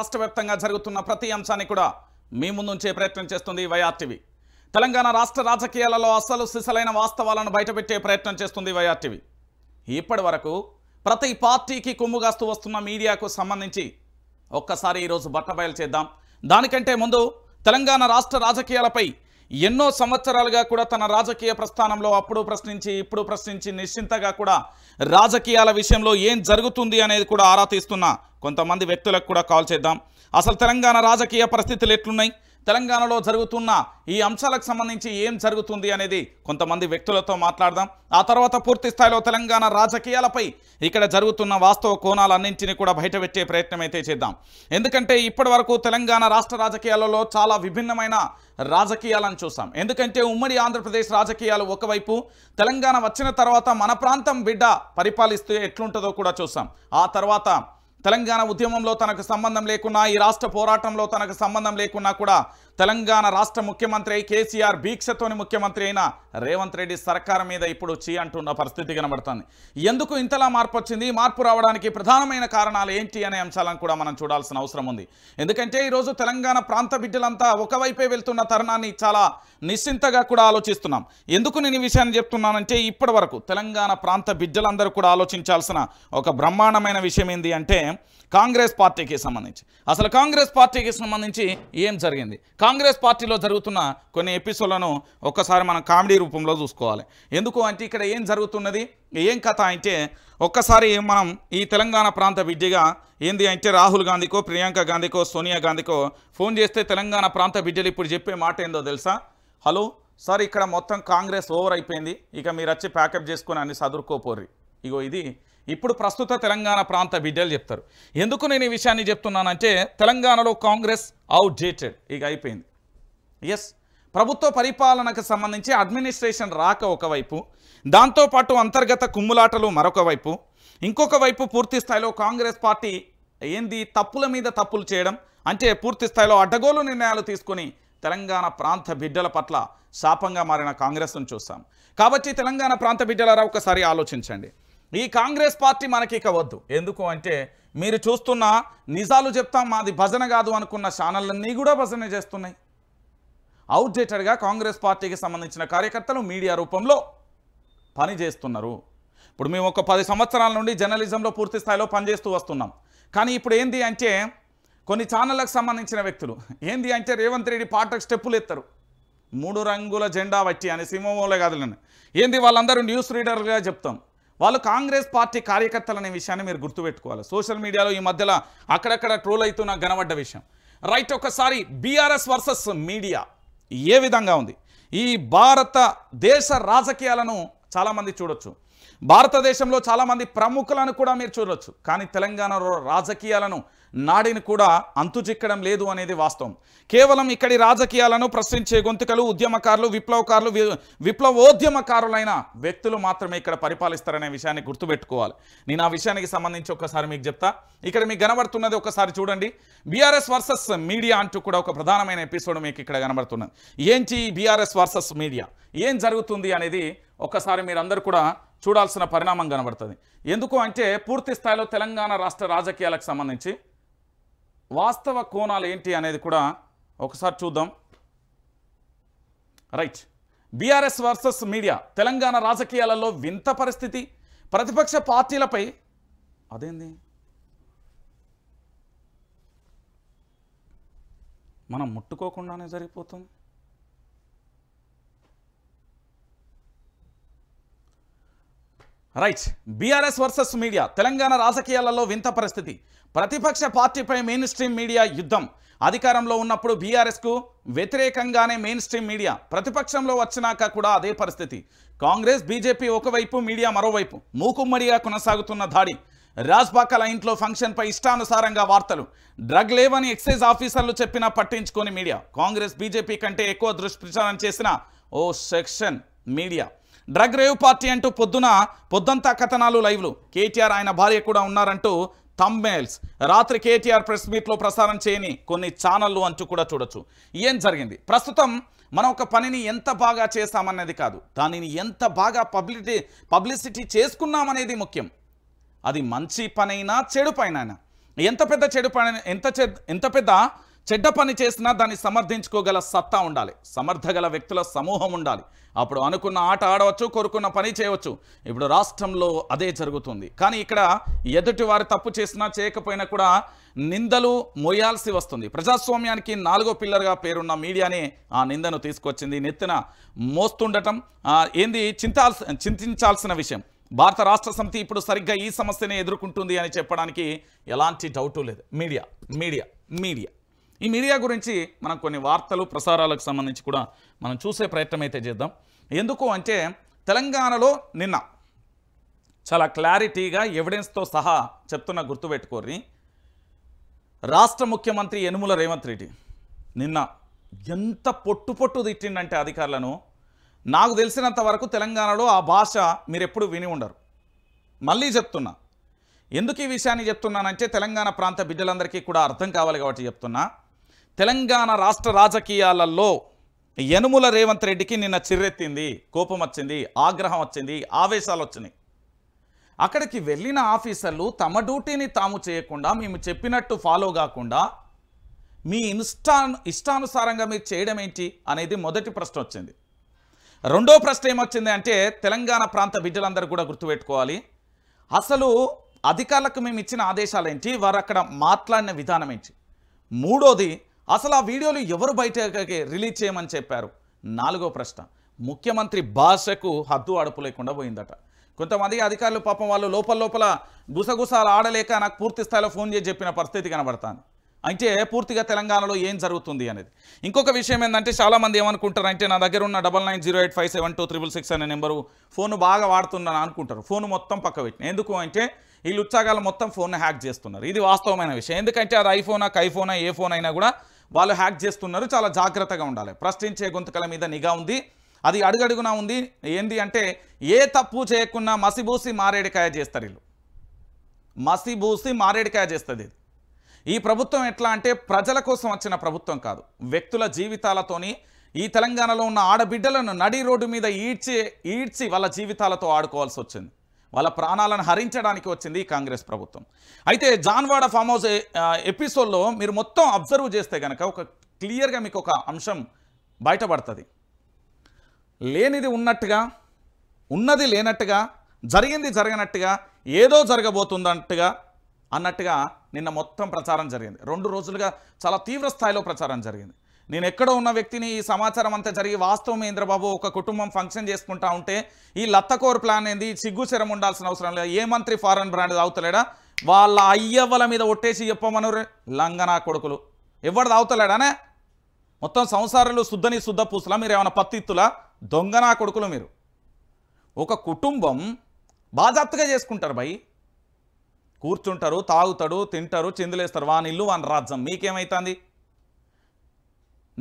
రాష్ట్ర జరుగుతున్న ప్రతి అంశాన్ని కూడా మీ ముందుంచే ప్రయత్నం చేస్తుంది వైఆర్టీవీ తెలంగాణ రాష్ట్ర రాజకీయాలలో అస్సలు సిసలైన వాస్తవాలను బయటపెట్టే ప్రయత్నం చేస్తుంది వైఆర్టీవీ ఇప్పటి వరకు ప్రతి పార్టీకి కొమ్ముగాస్తూ వస్తున్న మీడియాకు సంబంధించి ఒక్కసారి ఈరోజు బట్టబయలు చేద్దాం దానికంటే ముందు తెలంగాణ రాష్ట్ర రాజకీయాలపై ఎన్నో సంవత్సరాలుగా కూడా తన రాజకీయ ప్రస్థానంలో అప్పుడు ప్రశ్నించి ఇప్పుడు ప్రశ్నించి నిశ్చింతగా కూడా రాజకీయాల విషయంలో ఏం జరుగుతుంది అనేది కూడా ఆరా తీస్తున్న కొంతమంది వ్యక్తులకు కూడా కాల్ చేద్దాం అసలు తెలంగాణ రాజకీయ పరిస్థితులు ఎట్లున్నాయి తెలంగాణలో జరుగుతున్న ఈ అంశాలకు సంబంధించి ఏం జరుగుతుంది అనేది కొంతమంది వ్యక్తులతో మాట్లాడదాం ఆ తర్వాత పూర్తి స్థాయిలో తెలంగాణ రాజకీయాలపై ఇక్కడ జరుగుతున్న వాస్తవ కోణాలన్నింటినీ కూడా బయటపెట్టే ప్రయత్నం అయితే చేద్దాం ఎందుకంటే ఇప్పటి తెలంగాణ రాష్ట్ర రాజకీయాలలో చాలా విభిన్నమైన రాజకీయాలను చూస్తాం ఎందుకంటే ఉమ్మడి ఆంధ్రప్రదేశ్ రాజకీయాలు ఒకవైపు తెలంగాణ వచ్చిన తర్వాత మన ప్రాంతం బిడ్డ పరిపాలిస్తే ఎట్లుంటుందో కూడా చూస్తాం ఆ తర్వాత తెలంగాణ ఉద్యమంలో తనకు సంబంధం లేకున్నా ఈ రాష్ట్ర పోరాటంలో తనకు సంబంధం లేకున్నా కూడా తెలంగాణ రాష్ట్ర ముఖ్యమంత్రి అయి కేసీఆర్ భీక్షతోని ముఖ్యమంత్రి అయిన రేవంత్ రెడ్డి సర్కారు మీద ఇప్పుడు చీ అంటున్న పరిస్థితి కనబడుతుంది ఎందుకు ఇంతలా మార్పు వచ్చింది మార్పు రావడానికి ప్రధానమైన కారణాలు ఏంటి అనే అంశాలను కూడా మనం చూడాల్సిన అవసరం ఉంది ఎందుకంటే ఈరోజు తెలంగాణ ప్రాంత బిడ్డలంతా ఒకవైపే వెళ్తున్న తరుణాన్ని చాలా నిశ్చింతగా కూడా ఆలోచిస్తున్నాం ఎందుకు నేను ఈ విషయాన్ని చెప్తున్నానంటే ఇప్పటి వరకు తెలంగాణ ప్రాంత బిడ్డలందరూ కూడా ఆలోచించాల్సిన ఒక బ్రహ్మాండమైన విషయం ఏంటి అంటే కాంగ్రెస్ పార్టీకి సంబంధించి అసలు కాంగ్రెస్ పార్టీకి సంబంధించి ఏం జరిగింది కాంగ్రెస్ పార్టీలో జరుగుతున్న కొన్ని ఎపిసోడ్లను ఒక్కసారి మనం కామెడీ రూపంలో చూసుకోవాలి ఎందుకు అంటే ఇక్కడ ఏం జరుగుతున్నది ఏం కథ అంటే ఒక్కసారి మనం ఈ తెలంగాణ ప్రాంత బిడ్డగా ఏంది అంటే రాహుల్ గాంధీకో ప్రియాంక గాంధీకో సోనియా గాంధీకో ఫోన్ చేస్తే తెలంగాణ ప్రాంత బిడ్డలు ఇప్పుడు చెప్పే మాట ఏందో తెలుసా హలో సార్ ఇక్కడ మొత్తం కాంగ్రెస్ ఓవర్ అయిపోయింది ఇక మీరు వచ్చి ప్యాకప్ చేసుకొని అన్ని సదురుకోపోర్రి ఇగో ఇది ఇప్పుడు ప్రస్తుత తెలంగాణ ప్రాంత బిడ్డలు చెప్తారు ఎందుకు నేను ఈ విషయాన్ని చెప్తున్నానంటే తెలంగాణలో కాంగ్రెస్ అవుట్డేటెడ్ ఇక అయిపోయింది ఎస్ ప్రభుత్వ పరిపాలనకు సంబంధించి అడ్మినిస్ట్రేషన్ రాక ఒకవైపు దాంతోపాటు అంతర్గత కుమ్ములాటలు మరొక వైపు ఇంకొక వైపు పూర్తి స్థాయిలో కాంగ్రెస్ పార్టీ ఏంది తప్పుల మీద తప్పులు చేయడం అంటే పూర్తి స్థాయిలో అడ్డగోలు నిర్ణయాలు తీసుకుని తెలంగాణ ప్రాంత బిడ్డల పట్ల శాపంగా మారిన కాంగ్రెస్ను చూస్తాం కాబట్టి తెలంగాణ ప్రాంత బిడ్డలరా ఒకసారి ఆలోచించండి ఈ కాంగ్రెస్ పార్టీ మనకి ఇక వద్దు ఎందుకు అంటే మీరు చూస్తున్న నిజాలు చెప్తాం మాది భజన కాదు అనుకున్న ఛానళ్ళన్నీ కూడా భజన చేస్తున్నాయి అవుట్డేటెడ్గా కాంగ్రెస్ పార్టీకి సంబంధించిన కార్యకర్తలు మీడియా రూపంలో పనిచేస్తున్నారు ఇప్పుడు మేము ఒక పది సంవత్సరాల నుండి జర్నలిజంలో పూర్తి స్థాయిలో పనిచేస్తూ వస్తున్నాం కానీ ఇప్పుడు ఏంది అంటే కొన్ని ఛానళ్ళకు సంబంధించిన వ్యక్తులు ఏంది అంటే రేవంత్ రెడ్డి పాటకు స్టెప్పులు ఎత్తారు మూడు రంగుల జెండా వచ్చి అని సింహమూల కాదులని ఏంది వాళ్ళందరూ న్యూస్ రీడర్గా చెప్తాం వాళ్ళు కాంగ్రెస్ పార్టీ కార్యకర్తలు అనే విషయాన్ని మీరు గుర్తుపెట్టుకోవాలి సోషల్ మీడియాలో ఈ మధ్యలో అక్కడక్కడ ట్రోల్ అవుతున్న కనబడ్డ విషయం రైట్ ఒకసారి బీఆర్ఎస్ వర్సెస్ మీడియా ఏ విధంగా ఉంది ఈ భారత దేశ రాజకీయాలను చాలామంది చూడొచ్చు భారతదేశంలో చాలామంది ప్రముఖులను కూడా మీరు చూడవచ్చు కానీ తెలంగాణలో రాజకీయాలను నాడిని కూడా అంతుచిక్కడం లేదు అనేది వాస్తవం కేవలం ఇక్కడి రాజకీయాలను ప్రశ్నించే గొంతుకలు ఉద్యమకారులు విప్లవకారులు విప్లవోద్యమకారులైన వ్యక్తులు మాత్రమే ఇక్కడ పరిపాలిస్తారనే విషయాన్ని గుర్తుపెట్టుకోవాలి నేను ఆ విషయానికి సంబంధించి ఒకసారి మీకు చెప్తా ఇక్కడ మీకు కనబడుతున్నది ఒకసారి చూడండి బీఆర్ఎస్ వర్సెస్ మీడియా అంటూ కూడా ఒక ప్రధానమైన ఎపిసోడ్ మీకు ఇక్కడ కనబడుతున్నది ఏంటి బీఆర్ఎస్ వర్సెస్ మీడియా ఏం జరుగుతుంది అనేది ఒకసారి మీరందరూ కూడా చూడాల్సిన పరిణామం కనబడుతుంది ఎందుకు అంటే పూర్తి స్థాయిలో తెలంగాణ రాష్ట్ర రాజకీయాలకు సంబంధించి వాస్తవ కోణాలు ఏంటి అనేది కూడా ఒకసారి చూద్దాం right BRS versus media Telangana రాజకీయాలలో వింత పరిస్థితి ప్రతిపక్ష పార్టీలపై అదేంది మనం ముట్టుకోకుండానే జరిగిపోతుంది right BRS versus media Telangana రాజకీయాలలో వింత పరిస్థితి ప్రతిపక్ష పార్టీపై మెయిన్ స్ట్రీమ్ మీడియా యుద్ధం అధికారంలో ఉన్నప్పుడు బీఆర్ఎస్కు వ్యతిరేకంగానే మెయిన్ స్ట్రీమ్ మీడియా ప్రతిపక్షంలో వచ్చినాక కూడా అదే పరిస్థితి కాంగ్రెస్ బీజేపీ ఒకవైపు మీడియా మరోవైపు మూకుమ్మడిగా కొనసాగుతున్న దాడి రాజ్బాకల ఇంట్లో ఫంక్షన్పై ఇష్టానుసారంగా వార్తలు డ్రగ్ లేవని ఎక్సైజ్ ఆఫీసర్లు చెప్పినా పట్టించుకొని మీడియా కాంగ్రెస్ బీజేపీ కంటే ఎక్కువ ప్రచారం చేసిన ఓ section media drug rave party అంటూ పొద్దున పొద్దంతా కథనాలు లైవ్లు కేటీఆర్ ఆయన భార్య కూడా ఉన్నారంటూ థంబేల్స్ రాత్రి కేటీఆర్ ప్రెస్ మీట్లో ప్రసారం చేయని కొన్ని ఛానళ్ళు అంటూ కూడా చూడొచ్చు ఏం జరిగింది ప్రస్తుతం మనం ఒక పనిని ఎంత బాగా చేస్తామనేది కాదు దానిని ఎంత బాగా పబ్లిటీ పబ్లిసిటీ చేసుకున్నామనేది ముఖ్యం అది మంచి పనైనా చెడు పైన ఎంత పెద్ద చెడు పని ఎంత ఎంత పెద్ద చెడ్డ పని చేసినా దాన్ని సమర్థించుకోగల సత్తా ఉండాలి సమర్థగల వ్యక్తుల సమూహం ఉండాలి అప్పుడు అనుకున్న ఆట ఆడవచ్చు కోరుకున్న పని చేయవచ్చు ఇప్పుడు రాష్ట్రంలో అదే జరుగుతుంది కానీ ఇక్కడ ఎదుటి వారు తప్పు చేసినా చేయకపోయినా కూడా నిందలు మొయ్యాల్సి వస్తుంది ప్రజాస్వామ్యానికి నాలుగో పిల్లర్గా పేరున్న మీడియానే ఆ నిందను తీసుకొచ్చింది నెత్తిన మోస్తుండటం ఏంది చింతాల్సి చింతించాల్సిన విషయం భారత రాష్ట్ర సమితి ఇప్పుడు సరిగ్గా ఈ సమస్యనే ఎదుర్కొంటుంది అని చెప్పడానికి ఎలాంటి డౌటు లేదు మీడియా మీడియా మీడియా ఈ మీడియా గురించి మనం కొన్ని వార్తలు ప్రసారాలకు సంబంధించి కూడా మనం చూసే ప్రయత్నం అయితే చేద్దాం ఎందుకు అంటే తెలంగాణలో నిన్న చాలా క్లారిటీగా ఎవిడెన్స్తో సహా చెప్తున్న గుర్తుపెట్టుకోరి రాష్ట్ర ముఖ్యమంత్రి యనుముల రేవంత్ రెడ్డి నిన్న ఎంత పొట్టు పొట్టు తిట్టిండంటే అధికారులను నాకు తెలిసినంత వరకు తెలంగాణలో ఆ భాష మీరు ఎప్పుడు విని ఉండరు మళ్ళీ చెప్తున్నా ఎందుకు ఈ విషయాన్ని చెప్తున్నానంటే తెలంగాణ ప్రాంత బిడ్డలందరికీ కూడా అర్థం కావాలి కాబట్టి చెప్తున్నా తెలంగాణ రాష్ట్ర రాజకీయాలలో యనుముల రేవంత్ రెడ్డికి నిన్న చిర్రెత్తింది కోపం వచ్చింది ఆగ్రహం వచ్చింది ఆవేశాలు వచ్చినాయి అక్కడికి వెళ్ళిన ఆఫీసర్లు తమ డ్యూటీని తాము చేయకుండా మేము చెప్పినట్టు ఫాలో కాకుండా మీ ఇన్స్టా ఇష్టానుసారంగా మీరు చేయడం ఏంటి అనేది మొదటి ప్రశ్న వచ్చింది రెండో ప్రశ్న ఏమొచ్చింది అంటే తెలంగాణ ప్రాంత బిడ్డలందరూ కూడా గుర్తుపెట్టుకోవాలి అసలు అధికారులకు మేము ఇచ్చిన ఆదేశాలు ఏంటి వారు అక్కడ మాట్లాడిన విధానం ఏంటి మూడోది అసలు ఆ వీడియోలు ఎవరు బయటకి రిలీజ్ చేయమని చెప్పారు నాలుగో ప్రశ్న ముఖ్యమంత్రి భాషకు హద్దు అడుపు లేకుండా పోయిందట కొంతమంది అధికారులు పాపం వాళ్ళు లోపల లోపల గుసగుసాలు ఆడలేక నాకు పూర్తి స్థాయిలో ఫోన్ చేసి చెప్పిన పరిస్థితి కనబడతాను అంటే పూర్తిగా తెలంగాణలో ఏం జరుగుతుంది అనేది ఇంకొక విషయం ఏంటంటే చాలామంది ఏమనుకుంటారంటే నా దగ్గర ఉన్న double nine zero eight five seven two triple six అనే నెంబరు ఫోన్ బాగా వాడుతున్నాను అనుకుంటారు ఫోన్ మొత్తం పక్క పెట్టిన ఎందుకు అంటే వీళ్ళు ఉత్సాగాలు మొత్తం ఫోన్ హ్యాక్ చేస్తున్నారు ఇది వాస్తవమైన విషయం ఎందుకంటే అది ఐఫోనా కైఫోనా ఏ ఫోన్ అయినా కూడా వాళ్ళు హ్యాక్ చేస్తున్నారు చాలా జాగ్రత్తగా ఉండాలి ప్రశ్నించే గొంతుకల మీద నిఘా ఉంది అది అడుగడుగున ఉంది ఏంది అంటే ఏ తప్పు చేయకుండా మసిబూసి మారేడికాయ చేస్తారు వీళ్ళు మసిబూసి మారేడికాయ చేస్తుంది ఈ ప్రభుత్వం ఎట్లా అంటే ప్రజల కోసం వచ్చిన ప్రభుత్వం కాదు వ్యక్తుల జీవితాలతోని ఈ తెలంగాణలో ఉన్న ఆడబిడ్డలను నడి రోడ్డు మీద ఈడ్చి ఈడ్చి వాళ్ళ జీవితాలతో ఆడుకోవాల్సి వచ్చింది వాళ్ళ ప్రాణాలను హరించడానికి వచ్చింది కాంగ్రెస్ ప్రభుత్వం అయితే జాన్వాడ ఫామ్ హౌస్ ఎపిసోడ్లో మీరు మొత్తం అబ్జర్వ్ చేస్తే కనుక ఒక క్లియర్గా మీకు ఒక అంశం బయటపడుతుంది లేనిది ఉన్నట్టుగా ఉన్నది లేనట్టుగా జరిగింది జరిగినట్టుగా ఏదో జరగబోతుందన్నట్టుగా అన్నట్టుగా నిన్న మొత్తం ప్రచారం జరిగింది రెండు రోజులుగా చాలా తీవ్ర స్థాయిలో ప్రచారం జరిగింది నేను ఎక్కడ ఉన్న వ్యక్తిని ఈ సమాచారం అంతా జరిగి వాస్తవం ఇంద్రబాబు ఒక కుటుంబం ఫంక్షన్ చేసుకుంటా ఉంటే ఈ లత్తకోర్ ప్లాన్ ఏంది శరం ఉండాల్సిన అవసరం లేదు ఏ మంత్రి ఫారెన్ బ్రాండ్ తాగుతలేడా వాళ్ళ అయ్యవ్వల మీద ఒట్టేసి చెప్పమనురే లంగనా కొడుకులు ఎవడు తాగుతలేడానే మొత్తం సంసారాలు శుద్ధని శుద్ధ పూసలా మీరు ఏమైనా పత్తిత్తులా దొంగనా కొడుకులు మీరు ఒక కుటుంబం బాధాప్తగా చేసుకుంటారు భయ్ కూర్చుంటారు తాగుతాడు తింటారు చిందులేస్తారు వాని ఇల్లు వాని రాజ్యం మీకేమవుతుంది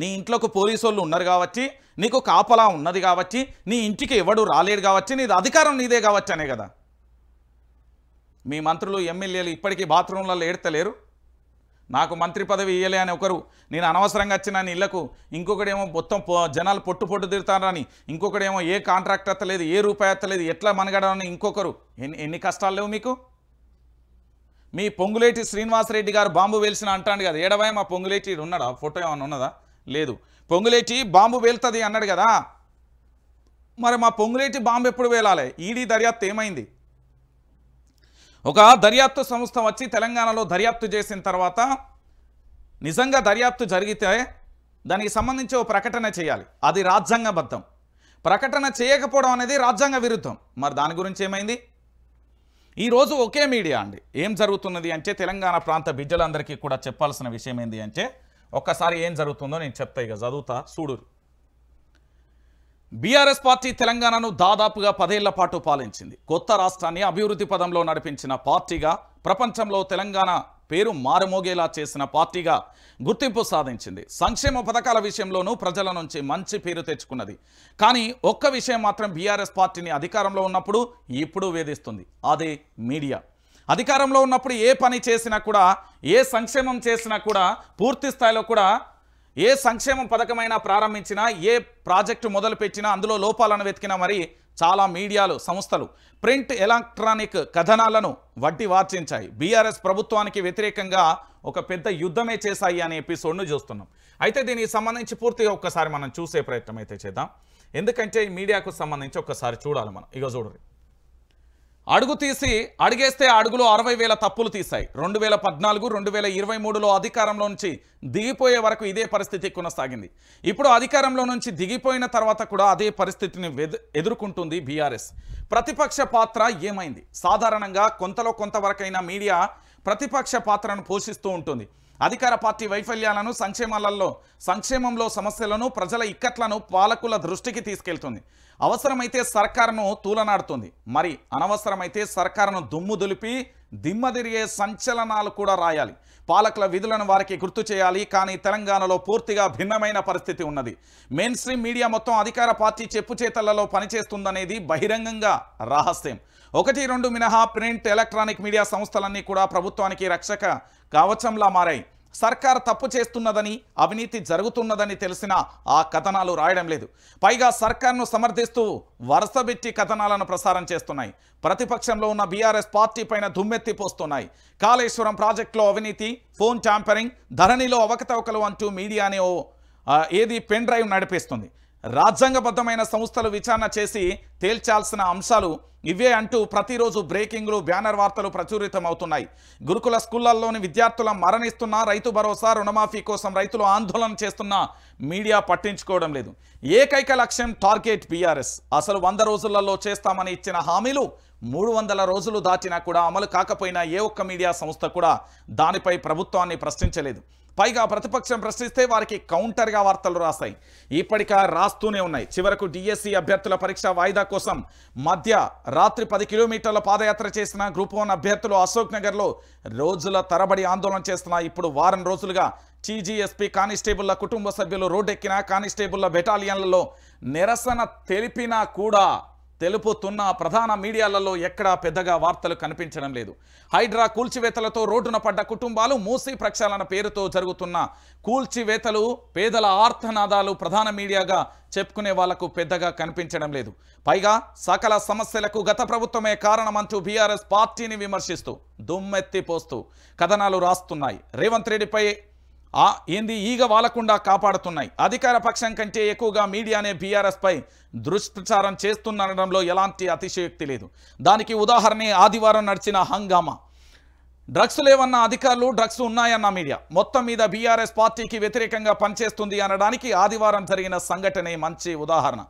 నీ ఇంట్లోకి పోలీసు వాళ్ళు ఉన్నారు కావచ్చు నీకు కాపలా ఉన్నది కావచ్చు నీ ఇంటికి ఎవడు రాలేడు కావచ్చు నీది అధికారం నీదే కావచ్చు అనే కదా మీ మంత్రులు ఎమ్మెల్యేలు ఇప్పటికీ బాత్రూంలలో ఏడతలేరు నాకు మంత్రి పదవి ఇయ్యలే అని ఒకరు నేను అనవసరంగా వచ్చిన ఇళ్లకు ఇంకొకడేమో మొత్తం జనాలు పొట్టు పొట్టు తిరుతారని ఇంకొకడేమో ఏ కాంట్రాక్ట్ అత్తలేదు ఏ రూపాయి అత్తలేదు ఎట్లా మనగడని ఇంకొకరు ఎన్ని ఎన్ని కష్టాలు లేవు మీకు మీ పొంగులేటి శ్రీనివాసరెడ్డి గారు బాంబు వేల్సిన అంటాడు కదా ఏడవై మా పొంగులేటి ఉన్నాడా ఫోటో ఏమైనా ఉన్నదా లేదు పొంగులేటి బాంబు వేలుతుంది అన్నాడు కదా మరి మా పొంగులేటి బాంబు ఎప్పుడు వేలాలి ఈడీ దర్యాప్తు ఏమైంది ఒక దర్యాప్తు సంస్థ వచ్చి తెలంగాణలో దర్యాప్తు చేసిన తర్వాత నిజంగా దర్యాప్తు జరిగితే దానికి సంబంధించి ఓ ప్రకటన చేయాలి అది రాజ్యాంగబద్ధం ప్రకటన చేయకపోవడం అనేది రాజ్యాంగ విరుద్ధం మరి దాని గురించి ఏమైంది ఈరోజు ఒకే మీడియా అండి ఏం జరుగుతున్నది అంటే తెలంగాణ ప్రాంత బిడ్డలందరికీ కూడా చెప్పాల్సిన విషయం ఏంటి అంటే ఒక్కసారి ఏం జరుగుతుందో నేను చెప్తాయి ఇక చదువుతా చూడురు బీఆర్ఎస్ పార్టీ తెలంగాణను దాదాపుగా పదేళ్ల పాటు పాలించింది కొత్త రాష్ట్రాన్ని అభివృద్ధి పదంలో నడిపించిన పార్టీగా ప్రపంచంలో తెలంగాణ పేరు మారుమోగేలా చేసిన పార్టీగా గుర్తింపు సాధించింది సంక్షేమ పథకాల విషయంలోనూ ప్రజల నుంచి మంచి పేరు తెచ్చుకున్నది కానీ ఒక్క విషయం మాత్రం బీఆర్ఎస్ పార్టీని అధికారంలో ఉన్నప్పుడు ఇప్పుడు వేధిస్తుంది అదే మీడియా అధికారంలో ఉన్నప్పుడు ఏ పని చేసినా కూడా ఏ సంక్షేమం చేసినా కూడా పూర్తి స్థాయిలో కూడా ఏ సంక్షేమం పథకమైనా ప్రారంభించినా ఏ ప్రాజెక్టు మొదలుపెట్టినా అందులో లోపాలను వెతికినా మరి చాలా మీడియాలు సంస్థలు ప్రింట్ ఎలక్ట్రానిక్ కథనాలను వడ్డి వార్చించాయి బీఆర్ఎస్ ప్రభుత్వానికి వ్యతిరేకంగా ఒక పెద్ద యుద్ధమే చేశాయి అనే ఎపిసోడ్ను చూస్తున్నాం అయితే దీనికి సంబంధించి పూర్తిగా ఒక్కసారి మనం చూసే ప్రయత్నం అయితే చేద్దాం ఎందుకంటే ఈ మీడియాకు సంబంధించి ఒక్కసారి చూడాలి మనం ఇక చూడండి అడుగు తీసి అడిగేస్తే అడుగులో అరవై వేల తప్పులు తీశాయి రెండు వేల పద్నాలుగు రెండు వేల ఇరవై మూడులో అధికారంలో నుంచి దిగిపోయే వరకు ఇదే పరిస్థితి కొనసాగింది ఇప్పుడు అధికారంలో నుంచి దిగిపోయిన తర్వాత కూడా అదే పరిస్థితిని ఎదుర్కొంటుంది బీఆర్ఎస్ ప్రతిపక్ష పాత్ర ఏమైంది సాధారణంగా కొంతలో కొంతవరకైనా మీడియా ప్రతిపక్ష పాత్రను పోషిస్తూ ఉంటుంది అధికార పార్టీ వైఫల్యాలను సంక్షేమాలలో సంక్షేమంలో సమస్యలను ప్రజల ఇక్కట్లను పాలకుల దృష్టికి తీసుకెళ్తుంది అవసరమైతే సర్కారును తూలనాడుతుంది మరి అనవసరమైతే సర్కారును దుమ్ము దులిపి దిమ్మదిరిగే సంచలనాలు కూడా రాయాలి పాలకుల విధులను వారికి గుర్తు చేయాలి కానీ తెలంగాణలో పూర్తిగా భిన్నమైన పరిస్థితి ఉన్నది మెయిన్ స్ట్రీమ్ మీడియా మొత్తం అధికార పార్టీ చెప్పు చేతలలో పనిచేస్తుందనేది బహిరంగంగా రహస్యం ఒకటి రెండు మినహా ప్రింట్ ఎలక్ట్రానిక్ మీడియా సంస్థలన్నీ కూడా ప్రభుత్వానికి రక్షక కవచంలా మారాయి సర్కార్ తప్పు చేస్తున్నదని అవినీతి జరుగుతున్నదని తెలిసిన ఆ కథనాలు రాయడం లేదు పైగా సర్కార్ను సమర్థిస్తూ వరుసబెట్టి కథనాలను ప్రసారం చేస్తున్నాయి ప్రతిపక్షంలో ఉన్న బీఆర్ఎస్ పార్టీ పైన దుమ్మెత్తి పోస్తున్నాయి కాళేశ్వరం ప్రాజెక్టులో అవినీతి ఫోన్ ట్యాంపరింగ్ ధరణిలో అవకతవకలు అంటూ మీడియానే ఓ ఏది పెన్ డ్రైవ్ నడిపిస్తుంది రాజ్యాంగబద్ధమైన సంస్థలు విచారణ చేసి తేల్చాల్సిన అంశాలు ఇవే అంటూ ప్రతిరోజు బ్రేకింగ్లు బ్యానర్ వార్తలు ప్రచురితమవుతున్నాయి గురుకుల స్కూళ్లలోని విద్యార్థుల మరణిస్తున్న రైతు భరోసా రుణమాఫీ కోసం రైతులు ఆందోళన చేస్తున్న మీడియా పట్టించుకోవడం లేదు ఏకైక లక్ష్యం టార్గెట్ బీఆర్ఎస్ అసలు వంద రోజులలో చేస్తామని ఇచ్చిన హామీలు మూడు వందల రోజులు దాటినా కూడా అమలు కాకపోయినా ఏ ఒక్క మీడియా సంస్థ కూడా దానిపై ప్రభుత్వాన్ని ప్రశ్నించలేదు పైగా ప్రతిపక్షం ప్రశ్నిస్తే వారికి కౌంటర్గా వార్తలు రాస్తాయి ఇప్పటిక రాస్తూనే ఉన్నాయి చివరకు డిఎస్సి అభ్యర్థుల పరీక్ష వాయిదా కోసం మధ్య రాత్రి పది కిలోమీటర్ల పాదయాత్ర చేసిన గ్రూప్ వన్ అభ్యర్థులు అశోక్ నగర్లో రోజుల తరబడి ఆందోళన చేస్తున్న ఇప్పుడు వారం రోజులుగా టీజీఎస్పీ కానిస్టేబుల్ల కుటుంబ సభ్యులు రోడ్డెక్కిన కానిస్టేబుల్ల బెటాలియన్లలో నిరసన తెలిపినా కూడా తెలుపుతున్న ప్రధాన మీడియాలలో ఎక్కడా పెద్దగా వార్తలు కనిపించడం లేదు హైడ్రా కూల్చివేతలతో రోడ్డున పడ్డ కుటుంబాలు మూసీ ప్రక్షాళన పేరుతో జరుగుతున్న కూల్చివేతలు పేదల ఆర్థనాదాలు ప్రధాన మీడియాగా చెప్పుకునే వాళ్లకు పెద్దగా కనిపించడం లేదు పైగా సకల సమస్యలకు గత ప్రభుత్వమే కారణమంటూ బీఆర్ఎస్ పార్టీని విమర్శిస్తూ దుమ్మెత్తిపోస్తూ కథనాలు రాస్తున్నాయి రేవంత్ రెడ్డిపై ఆ ఏంది ఈగ వాలకుండా కాపాడుతున్నాయి అధికార పక్షం కంటే ఎక్కువగా మీడియానే బీఆర్ఎస్పై దుష్ప్రచారం చేస్తుండడంలో ఎలాంటి అతిశయోక్తి లేదు దానికి ఉదాహరణ ఆదివారం నడిచిన హంగామా డ్రగ్స్ లేవన్న అధికారులు డ్రగ్స్ ఉన్నాయన్న మీడియా మొత్తం మీద బీఆర్ఎస్ పార్టీకి వ్యతిరేకంగా పనిచేస్తుంది అనడానికి ఆదివారం జరిగిన సంఘటనే మంచి ఉదాహరణ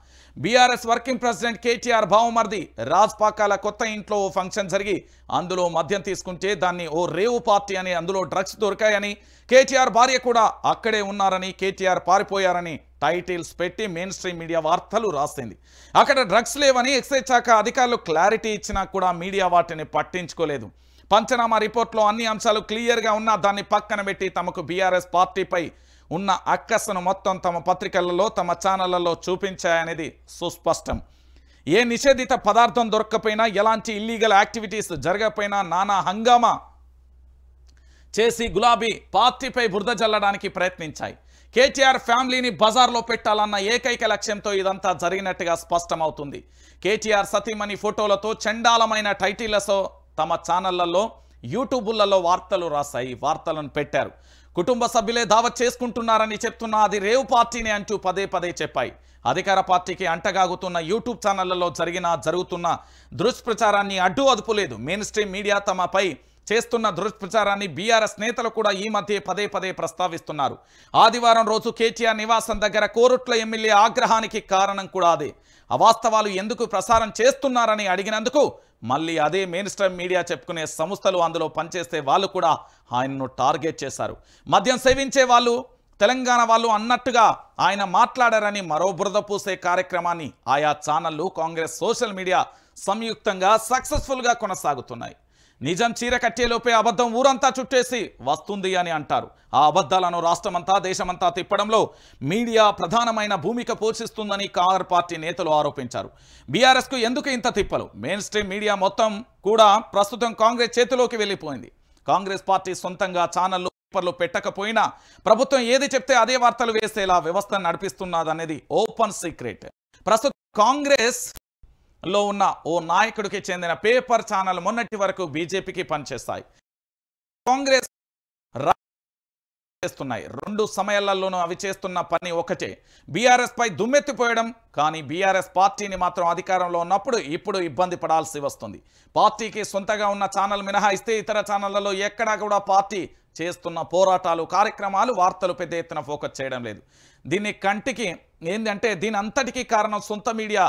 బీఆర్ఎస్ వర్కింగ్ ప్రెసిడెంట్ కేటీఆర్ భావమర్ది రాజ్పాకాల కొత్త ఇంట్లో ఓ ఫంక్షన్ జరిగి అందులో మద్యం తీసుకుంటే దాన్ని ఓ రేవు పార్టీ అని అందులో డ్రగ్స్ దొరికాయని కేటీఆర్ భార్య కూడా అక్కడే ఉన్నారని కేటీఆర్ పారిపోయారని టైటిల్స్ పెట్టి మెయిన్ స్ట్రీమ్ మీడియా వార్తలు రాసింది అక్కడ డ్రగ్స్ లేవని ఎక్సైజ్ శాఖ అధికారులు క్లారిటీ ఇచ్చినా కూడా మీడియా వాటిని పట్టించుకోలేదు పంచనామా రిపోర్ట్లో అన్ని అంశాలు క్లియర్గా ఉన్నా దాన్ని పక్కన పెట్టి తమకు బీఆర్ఎస్ పార్టీపై ఉన్న అక్కస్సును మొత్తం తమ పత్రికలలో తమ ఛానళ్లలో చూపించాయనేది సుస్పష్టం ఏ నిషేధిత పదార్థం దొరక్కపోయినా ఎలాంటి ఇల్లీగల్ యాక్టివిటీస్ జరగకపోయినా నానా హంగామా చేసి గులాబీ పార్టీపై బురద చల్లడానికి ప్రయత్నించాయి కేటీఆర్ ఫ్యామిలీని బజార్లో పెట్టాలన్న ఏకైక లక్ష్యంతో ఇదంతా జరిగినట్టుగా స్పష్టమవుతుంది కేటీఆర్ సతీమణి ఫోటోలతో చండాలమైన టైటిళ్లతో తమ ఛానళ్లలో యూట్యూబ్లలో వార్తలు రాశాయి వార్తలను పెట్టారు కుటుంబ సభ్యులే దావత్ చేసుకుంటున్నారని చెప్తున్న అది రేవు పార్టీనే అంటూ పదే పదే చెప్పాయి అధికార పార్టీకి అంటగాగుతున్న యూట్యూబ్ ఛానళ్లలో జరిగిన జరుగుతున్న దుష్ప్రచారాన్ని అడ్డు అదుపు లేదు మెయిన్ స్ట్రీమ్ మీడియా తమపై చేస్తున్న దుష్ప్రచారాన్ని బీఆర్ఎస్ నేతలు కూడా ఈ మధ్య పదే పదే ప్రస్తావిస్తున్నారు ఆదివారం రోజు కేటీఆర్ నివాసం దగ్గర కోరుట్ల ఎమ్మెల్యే ఆగ్రహానికి కారణం కూడా అదే అవాస్తవాలు ఎందుకు ప్రసారం చేస్తున్నారని అడిగినందుకు మళ్ళీ అదే మెయిన్ స్ట్రీమ్ మీడియా చెప్పుకునే సంస్థలు అందులో పనిచేస్తే వాళ్ళు కూడా ఆయనను టార్గెట్ చేశారు మద్యం సేవించే వాళ్ళు తెలంగాణ వాళ్ళు అన్నట్టుగా ఆయన మాట్లాడారని మరో బురద పూసే కార్యక్రమాన్ని ఆయా ఛానళ్లు కాంగ్రెస్ సోషల్ మీడియా సంయుక్తంగా సక్సెస్ఫుల్గా కొనసాగుతున్నాయి నిజం చీర కట్టేలోపే అబద్ధం ఊరంతా చుట్టేసి వస్తుంది అని అంటారు ఆ అబద్ధాలను రాష్ట్రమంతా దేశమంతా తిప్పడంలో మీడియా ప్రధానమైన భూమిక పోషిస్తుందని కాంగ్రెస్ పార్టీ నేతలు ఆరోపించారు బీఆర్ఎస్కు ఎందుకు ఇంత తిప్పలు మెయిన్ స్ట్రీమ్ మీడియా మొత్తం కూడా ప్రస్తుతం కాంగ్రెస్ చేతిలోకి వెళ్ళిపోయింది కాంగ్రెస్ పార్టీ సొంతంగా ఛానల్ పేపర్లు పెట్టకపోయినా ప్రభుత్వం ఏది చెప్తే అదే వార్తలు వేసేలా వ్యవస్థను నడిపిస్తున్నదనేది ఓపెన్ సీక్రెట్ ప్రస్తుతం కాంగ్రెస్ లో ఉన్న ఓ నాయకుడికి చెందిన పేపర్ ఛానల్ మొన్నటి వరకు బీజేపీకి పనిచేస్తాయి కాంగ్రెస్ చేస్తున్నాయి రెండు సమయాలలోనూ అవి చేస్తున్న పని ఒకటే పై దుమ్మెత్తిపోయడం కానీ బీఆర్ఎస్ పార్టీని మాత్రం అధికారంలో ఉన్నప్పుడు ఇప్పుడు ఇబ్బంది పడాల్సి వస్తుంది పార్టీకి సొంతగా ఉన్న ఛానల్ మినహాయిస్తే ఇతర ఛానళ్లలో ఎక్కడా కూడా పార్టీ చేస్తున్న పోరాటాలు కార్యక్రమాలు వార్తలు పెద్ద ఎత్తున ఫోకస్ చేయడం లేదు దీన్ని కంటికి ఏంటంటే దీని అంతటికీ కారణం సొంత మీడియా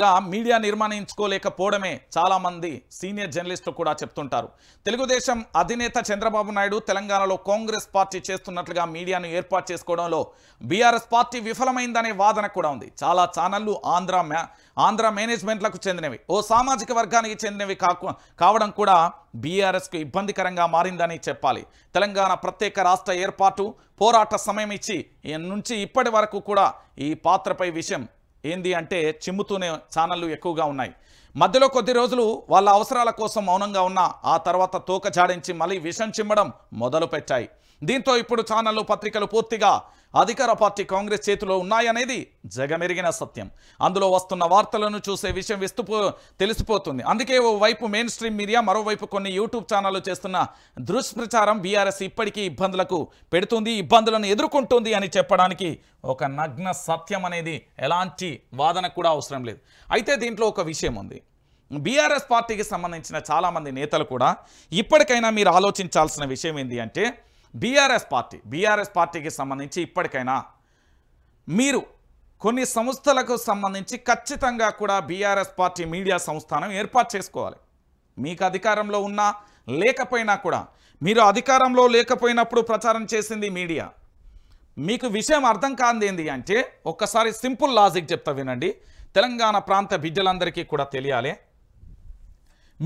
గా మీడియా నిర్మాణించుకోలేకపోవడమే చాలామంది సీనియర్ జర్నలిస్టులు కూడా చెప్తుంటారు తెలుగుదేశం అధినేత చంద్రబాబు నాయుడు తెలంగాణలో కాంగ్రెస్ పార్టీ చేస్తున్నట్లుగా మీడియాను ఏర్పాటు చేసుకోవడంలో బీఆర్ఎస్ పార్టీ విఫలమైందనే వాదన కూడా ఉంది చాలా ఛానళ్లు ఆంధ్ర ఆంధ్ర మేనేజ్మెంట్లకు చెందినవి ఓ సామాజిక వర్గానికి చెందినవి కావడం కూడా బీఆర్ఎస్కు ఇబ్బందికరంగా మారిందని చెప్పాలి తెలంగాణ ప్రత్యేక రాష్ట్ర ఏర్పాటు పోరాట సమయం ఇచ్చి నుంచి ఇప్పటి వరకు కూడా ఈ పాత్రపై విషయం ఏంది అంటే చిమ్ముతూనే ఛానళ్ళు ఎక్కువగా ఉన్నాయి మధ్యలో కొద్ది రోజులు వాళ్ళ అవసరాల కోసం మౌనంగా ఉన్న ఆ తర్వాత తోక జాడించి మళ్ళీ విషం చిమ్మడం మొదలుపెట్టాయి దీంతో ఇప్పుడు ఛానళ్ళు పత్రికలు పూర్తిగా అధికార పార్టీ కాంగ్రెస్ చేతిలో ఉన్నాయనేది జగమెరిగిన సత్యం అందులో వస్తున్న వార్తలను చూసే విషయం విస్తుపో తెలిసిపోతుంది అందుకే ఓ వైపు మెయిన్ స్ట్రీమ్ మీడియా మరోవైపు కొన్ని యూట్యూబ్ ఛానళ్లు చేస్తున్న దుష్ప్రచారం బీఆర్ఎస్ ఇప్పటికీ ఇబ్బందులకు పెడుతుంది ఇబ్బందులను ఎదుర్కొంటుంది అని చెప్పడానికి ఒక నగ్న సత్యం అనేది ఎలాంటి వాదన కూడా అవసరం లేదు అయితే దీంట్లో ఒక విషయం ఉంది బీఆర్ఎస్ పార్టీకి సంబంధించిన చాలామంది నేతలు కూడా ఇప్పటికైనా మీరు ఆలోచించాల్సిన విషయం ఏంటి అంటే బీఆర్ఎస్ పార్టీ బీఆర్ఎస్ పార్టీకి సంబంధించి ఇప్పటికైనా మీరు కొన్ని సంస్థలకు సంబంధించి ఖచ్చితంగా కూడా బీఆర్ఎస్ పార్టీ మీడియా సంస్థానం ఏర్పాటు చేసుకోవాలి మీకు అధికారంలో ఉన్నా లేకపోయినా కూడా మీరు అధికారంలో లేకపోయినప్పుడు ప్రచారం చేసింది మీడియా మీకు విషయం అర్థం కాందేంది అంటే ఒక్కసారి సింపుల్ లాజిక్ చెప్తా వినండి తెలంగాణ ప్రాంత బిడ్డలందరికీ కూడా తెలియాలి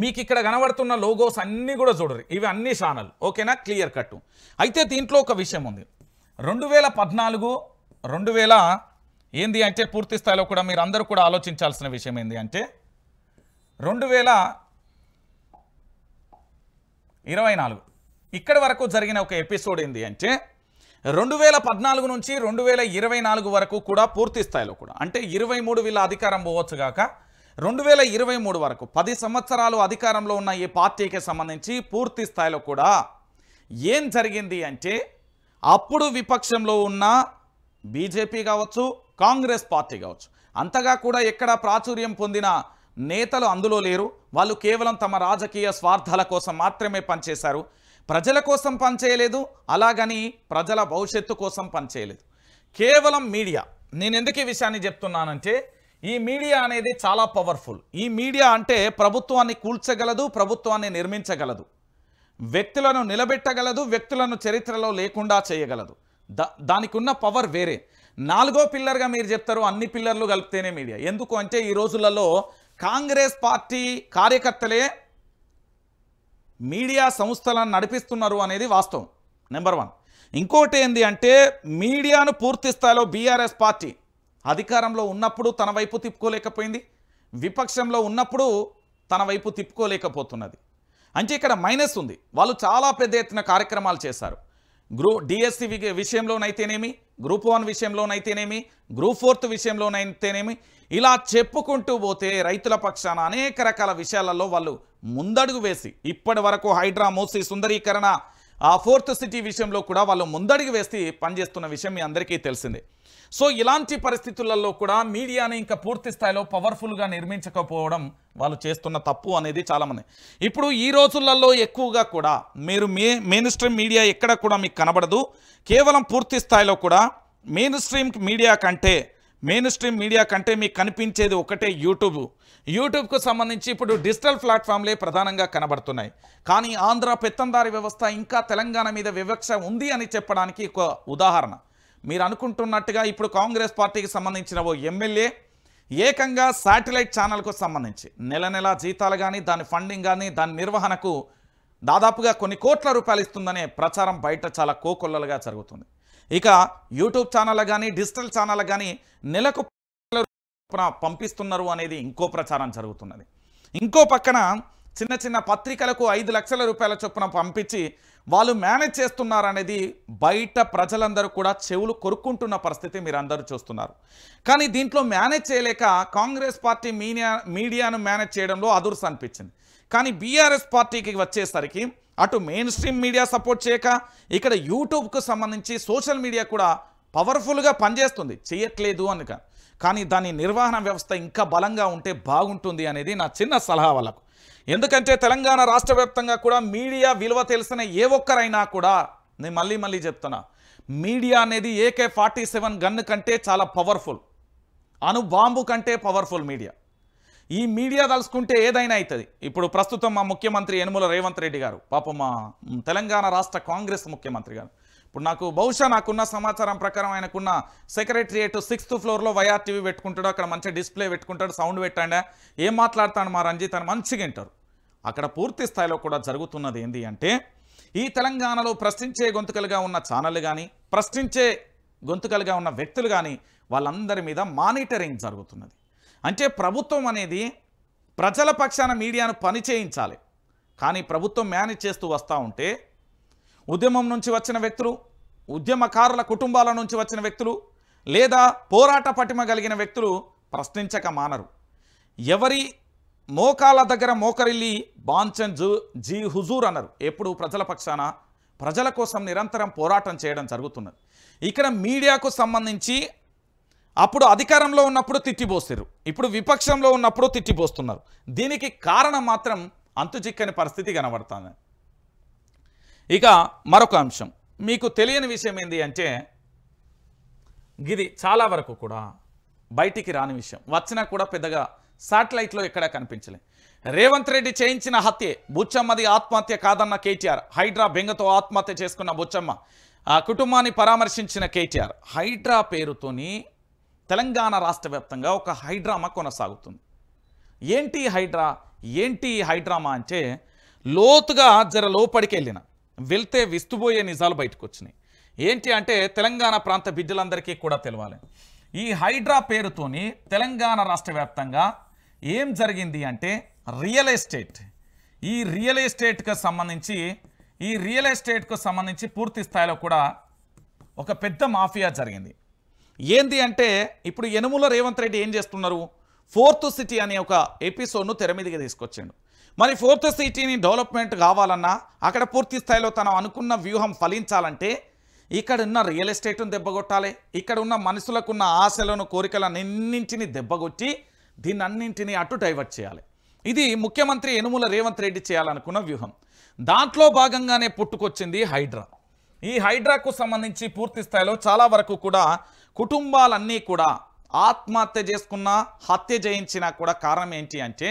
మీకు ఇక్కడ కనబడుతున్న లోగోస్ అన్నీ కూడా చూడరు ఇవి అన్ని ఛానల్ ఓకేనా క్లియర్ కట్ అయితే దీంట్లో ఒక విషయం ఉంది రెండు వేల పద్నాలుగు రెండు వేల ఏంది అంటే పూర్తి స్థాయిలో కూడా మీరు అందరూ కూడా ఆలోచించాల్సిన విషయం ఏంది అంటే రెండు వేల ఇరవై నాలుగు ఇక్కడ వరకు జరిగిన ఒక ఎపిసోడ్ ఏంది అంటే రెండు వేల పద్నాలుగు నుంచి రెండు వేల ఇరవై నాలుగు వరకు కూడా పూర్తి స్థాయిలో కూడా అంటే ఇరవై మూడు వీళ్ళ అధికారం పోవచ్చు కాక రెండు వేల ఇరవై మూడు వరకు పది సంవత్సరాలు అధికారంలో ఉన్న ఈ పార్టీకి సంబంధించి పూర్తి స్థాయిలో కూడా ఏం జరిగింది అంటే అప్పుడు విపక్షంలో ఉన్న బీజేపీ కావచ్చు కాంగ్రెస్ పార్టీ కావచ్చు అంతగా కూడా ఎక్కడ ప్రాచుర్యం పొందిన నేతలు అందులో లేరు వాళ్ళు కేవలం తమ రాజకీయ స్వార్థాల కోసం మాత్రమే పనిచేశారు ప్రజల కోసం పనిచేయలేదు అలాగని ప్రజల భవిష్యత్తు కోసం పనిచేయలేదు కేవలం మీడియా నేను ఎందుకు ఈ విషయాన్ని చెప్తున్నానంటే ఈ మీడియా అనేది చాలా పవర్ఫుల్ ఈ మీడియా అంటే ప్రభుత్వాన్ని కూల్చగలదు ప్రభుత్వాన్ని నిర్మించగలదు వ్యక్తులను నిలబెట్టగలదు వ్యక్తులను చరిత్రలో లేకుండా చేయగలదు దానికి ఉన్న పవర్ వేరే నాలుగో పిల్లర్గా మీరు చెప్తారు అన్ని పిల్లర్లు కలిపితేనే మీడియా ఎందుకు అంటే ఈ రోజులలో కాంగ్రెస్ పార్టీ కార్యకర్తలే మీడియా సంస్థలను నడిపిస్తున్నారు అనేది వాస్తవం నెంబర్ వన్ ఇంకోటి ఏంది అంటే మీడియాను పూర్తి స్థాయిలో బీఆర్ఎస్ పార్టీ అధికారంలో ఉన్నప్పుడు తన వైపు తిప్పుకోలేకపోయింది విపక్షంలో ఉన్నప్పుడు తన వైపు తిప్పుకోలేకపోతున్నది అంటే ఇక్కడ మైనస్ ఉంది వాళ్ళు చాలా పెద్ద ఎత్తున కార్యక్రమాలు చేశారు గ్రూ డిఎస్సి విషయంలోనైతేనేమి గ్రూప్ వన్ విషయంలోనైతేనేమి గ్రూప్ ఫోర్త్ విషయంలోనైతేనేమి ఇలా చెప్పుకుంటూ పోతే రైతుల పక్షాన అనేక రకాల విషయాలలో వాళ్ళు ముందడుగు వేసి ఇప్పటి వరకు హైడ్రా సుందరీకరణ ఆ ఫోర్త్ సిటీ విషయంలో కూడా వాళ్ళు ముందడుగు వేసి పనిచేస్తున్న విషయం మీ అందరికీ తెలిసిందే సో ఇలాంటి పరిస్థితులలో కూడా మీడియాని ఇంకా పూర్తి స్థాయిలో పవర్ఫుల్గా నిర్మించకపోవడం వాళ్ళు చేస్తున్న తప్పు అనేది చాలామంది ఇప్పుడు ఈ రోజులలో ఎక్కువగా కూడా మీరు మే మెయిన్ స్ట్రీమ్ మీడియా ఎక్కడ కూడా మీకు కనబడదు కేవలం పూర్తి స్థాయిలో కూడా మెయిన్ స్ట్రీమ్ మీడియా కంటే మెయిన్ స్ట్రీమ్ మీడియా కంటే మీకు కనిపించేది ఒకటే యూట్యూబ్ యూట్యూబ్కు సంబంధించి ఇప్పుడు డిజిటల్ ప్లాట్ఫామ్లే ప్రధానంగా కనబడుతున్నాయి కానీ ఆంధ్ర పెత్తందారి వ్యవస్థ ఇంకా తెలంగాణ మీద వివక్ష ఉంది అని చెప్పడానికి ఒక ఉదాహరణ మీరు అనుకుంటున్నట్టుగా ఇప్పుడు కాంగ్రెస్ పార్టీకి సంబంధించిన ఓ ఎమ్మెల్యే ఏకంగా శాటిలైట్ ఛానల్కు సంబంధించి నెల నెల జీతాలు కానీ దాని ఫండింగ్ కానీ దాని నిర్వహణకు దాదాపుగా కొన్ని కోట్ల రూపాయలు ఇస్తుందనే ప్రచారం బయట చాలా కోకొల్లలుగా జరుగుతుంది ఇక యూట్యూబ్ ఛానళ్ళ కానీ డిజిటల్ ఛానళ్ళ కానీ నెలకు పంపిస్తున్నారు అనేది ఇంకో ప్రచారం జరుగుతున్నది ఇంకో పక్కన చిన్న చిన్న పత్రికలకు ఐదు లక్షల రూపాయల చొప్పున పంపించి వాళ్ళు మేనేజ్ చేస్తున్నారనేది బయట ప్రజలందరూ కూడా చెవులు కొరుక్కుంటున్న పరిస్థితి మీరు అందరూ చూస్తున్నారు కానీ దీంట్లో మేనేజ్ చేయలేక కాంగ్రెస్ పార్టీ మీడియా మీడియాను మేనేజ్ చేయడంలో అదుర్స్ అనిపించింది కానీ బీఆర్ఎస్ పార్టీకి వచ్చేసరికి అటు మెయిన్ స్ట్రీమ్ మీడియా సపోర్ట్ చేయక ఇక్కడ యూట్యూబ్కు సంబంధించి సోషల్ మీడియా కూడా పవర్ఫుల్గా పనిచేస్తుంది చేయట్లేదు అనుక కానీ దాని నిర్వహణ వ్యవస్థ ఇంకా బలంగా ఉంటే బాగుంటుంది అనేది నా చిన్న సలహా వాళ్ళకు ఎందుకంటే తెలంగాణ రాష్ట్ర వ్యాప్తంగా కూడా మీడియా విలువ తెలిసిన ఏ ఒక్కరైనా కూడా నేను మళ్ళీ మళ్ళీ చెప్తున్నా మీడియా అనేది ఏకే ఫార్టీ సెవెన్ గన్ కంటే చాలా పవర్ఫుల్ అను బాంబు కంటే పవర్ఫుల్ మీడియా ఈ మీడియా తలుసుకుంటే ఏదైనా అవుతుంది ఇప్పుడు ప్రస్తుతం మా ముఖ్యమంత్రి యనుమల రేవంత్ రెడ్డి గారు పాపం మా తెలంగాణ రాష్ట్ర కాంగ్రెస్ ముఖ్యమంత్రి గారు ఇప్పుడు నాకు బహుశా నాకున్న సమాచారం ప్రకారం ఆయనకున్న సెక్రటరియేట్ సిక్స్త్ ఫ్లోర్లో వైఆర్ టీవీ పెట్టుకుంటాడు అక్కడ మంచి డిస్ప్లే పెట్టుకుంటాడు సౌండ్ పెట్టండా ఏం మాట్లాడతాడు మా రంజిత్ అని మంచిగా వింటారు అక్కడ పూర్తి స్థాయిలో కూడా జరుగుతున్నది ఏంటి అంటే ఈ తెలంగాణలో ప్రశ్నించే గొంతుకలుగా ఉన్న ఛానళ్ళు కానీ ప్రశ్నించే గొంతుకలుగా ఉన్న వ్యక్తులు కానీ వాళ్ళందరి మీద మానిటరింగ్ జరుగుతున్నది అంటే ప్రభుత్వం అనేది ప్రజల పక్షాన మీడియాను పని చేయించాలి కానీ ప్రభుత్వం మేనేజ్ చేస్తూ వస్తూ ఉంటే ఉద్యమం నుంచి వచ్చిన వ్యక్తులు ఉద్యమకారుల కుటుంబాల నుంచి వచ్చిన వ్యక్తులు లేదా పోరాట పటిమ కలిగిన వ్యక్తులు ప్రశ్నించక మానరు ఎవరి మోకాల దగ్గర మోకరిల్లి బాంచన్ జూ జీ హుజూర్ అన్నారు ఎప్పుడు ప్రజల పక్షాన ప్రజల కోసం నిరంతరం పోరాటం చేయడం జరుగుతున్నది ఇక్కడ మీడియాకు సంబంధించి అప్పుడు అధికారంలో ఉన్నప్పుడు తిట్టిపోస్తారు ఇప్పుడు విపక్షంలో ఉన్నప్పుడు తిట్టిపోస్తున్నారు దీనికి కారణం మాత్రం అంతుచిక్కని పరిస్థితి కనబడుతుంది ఇక మరొక అంశం మీకు తెలియని విషయం ఏంది అంటే ఇది చాలా వరకు కూడా బయటికి రాని విషయం వచ్చినా కూడా పెద్దగా సాటిలైట్లో ఎక్కడా కనిపించలే రేవంత్ రెడ్డి చేయించిన హత్య బుచ్చమ్మది ఆత్మహత్య కాదన్న కేటీఆర్ హైడ్రా బెంగతో ఆత్మహత్య చేసుకున్న బుచ్చమ్మ ఆ కుటుంబాన్ని పరామర్శించిన కేటీఆర్ హైడ్రా పేరుతోని తెలంగాణ రాష్ట్ర వ్యాప్తంగా ఒక హైడ్రామా కొనసాగుతుంది ఏంటి హైడ్రా ఏంటి హైడ్రామా అంటే లోతుగా జర లోపడికి వెళ్ళిన వెళ్తే విస్తుబోయే నిజాలు బయటకు వచ్చినాయి ఏంటి అంటే తెలంగాణ ప్రాంత బిడ్డలందరికీ కూడా తెలవాలి ఈ హైడ్రా పేరుతోని తెలంగాణ రాష్ట్ర ఏం జరిగింది అంటే రియల్ ఎస్టేట్ ఈ రియల్ ఎస్టేట్కి సంబంధించి ఈ రియల్ ఎస్టేట్కు సంబంధించి పూర్తి స్థాయిలో కూడా ఒక పెద్ద మాఫియా జరిగింది ఏంది అంటే ఇప్పుడు యనుముల రేవంత్ రెడ్డి ఏం చేస్తున్నారు ఫోర్త్ సిటీ అనే ఒక ఎపిసోడ్ను తెర మీదకి తీసుకొచ్చాడు మరి ఫోర్త్ సిటీని డెవలప్మెంట్ కావాలన్నా అక్కడ పూర్తి స్థాయిలో తను అనుకున్న వ్యూహం ఫలించాలంటే ఇక్కడ ఉన్న రియల్ ఎస్టేట్ను దెబ్బగొట్టాలి ఇక్కడ ఉన్న మనుషులకున్న ఆశలను కోరికలన్నింటినీ దెబ్బగొట్టి దీన్నన్నింటినీ అటు డైవర్ట్ చేయాలి ఇది ముఖ్యమంత్రి యనుముల రేవంత్ రెడ్డి చేయాలనుకున్న వ్యూహం దాంట్లో భాగంగానే పుట్టుకొచ్చింది హైడ్రా ఈ హైడ్రాకు సంబంధించి పూర్తి స్థాయిలో చాలా వరకు కూడా కుటుంబాలన్నీ కూడా ఆత్మహత్య చేసుకున్న హత్య చేయించినా కూడా కారణం ఏంటి అంటే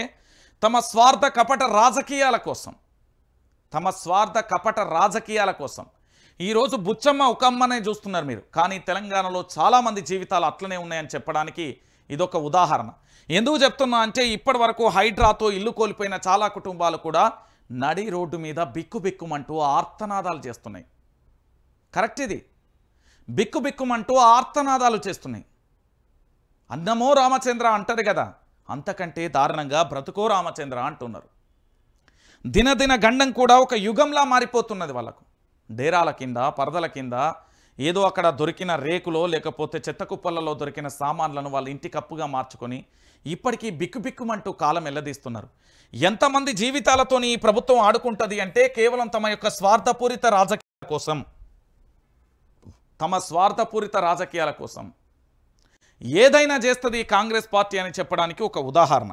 తమ స్వార్థ కపట రాజకీయాల కోసం తమ స్వార్థ కపట రాజకీయాల కోసం ఈరోజు బుచ్చమ్మ ఒకమ్మనే చూస్తున్నారు మీరు కానీ తెలంగాణలో చాలామంది జీవితాలు అట్లనే ఉన్నాయని చెప్పడానికి ఇదొక ఉదాహరణ ఎందుకు చెప్తున్నా అంటే ఇప్పటి వరకు హైడ్రాతో ఇల్లు కోల్పోయిన చాలా కుటుంబాలు కూడా నడి రోడ్డు మీద బిక్కుబిక్కుమంటూ ఆర్తనాదాలు చేస్తున్నాయి కరెక్ట్ ఇది బిక్కుబిక్కుమంటూ ఆర్తనాదాలు చేస్తున్నాయి అన్నమో రామచంద్ర అంటారు కదా అంతకంటే దారుణంగా బ్రతుకో రామచంద్ర అంటున్నారు దినదిన గండం కూడా ఒక యుగంలా మారిపోతున్నది వాళ్ళకు డేరాల కింద పరదల కింద ఏదో అక్కడ దొరికిన రేకులో లేకపోతే చెత్తకుప్పలలో దొరికిన సామాన్లను వాళ్ళ ఇంటి కప్పుగా మార్చుకొని ఇప్పటికీ బిక్కుబిక్కుమంటూ కాలం ఎల్లదీస్తున్నారు ఎంతమంది జీవితాలతోని ఈ ప్రభుత్వం ఆడుకుంటుంది అంటే కేవలం తమ యొక్క స్వార్థపూరిత రాజకీయాల కోసం తమ స్వార్థపూరిత రాజకీయాల కోసం ఏదైనా చేస్తుంది కాంగ్రెస్ పార్టీ అని చెప్పడానికి ఒక ఉదాహరణ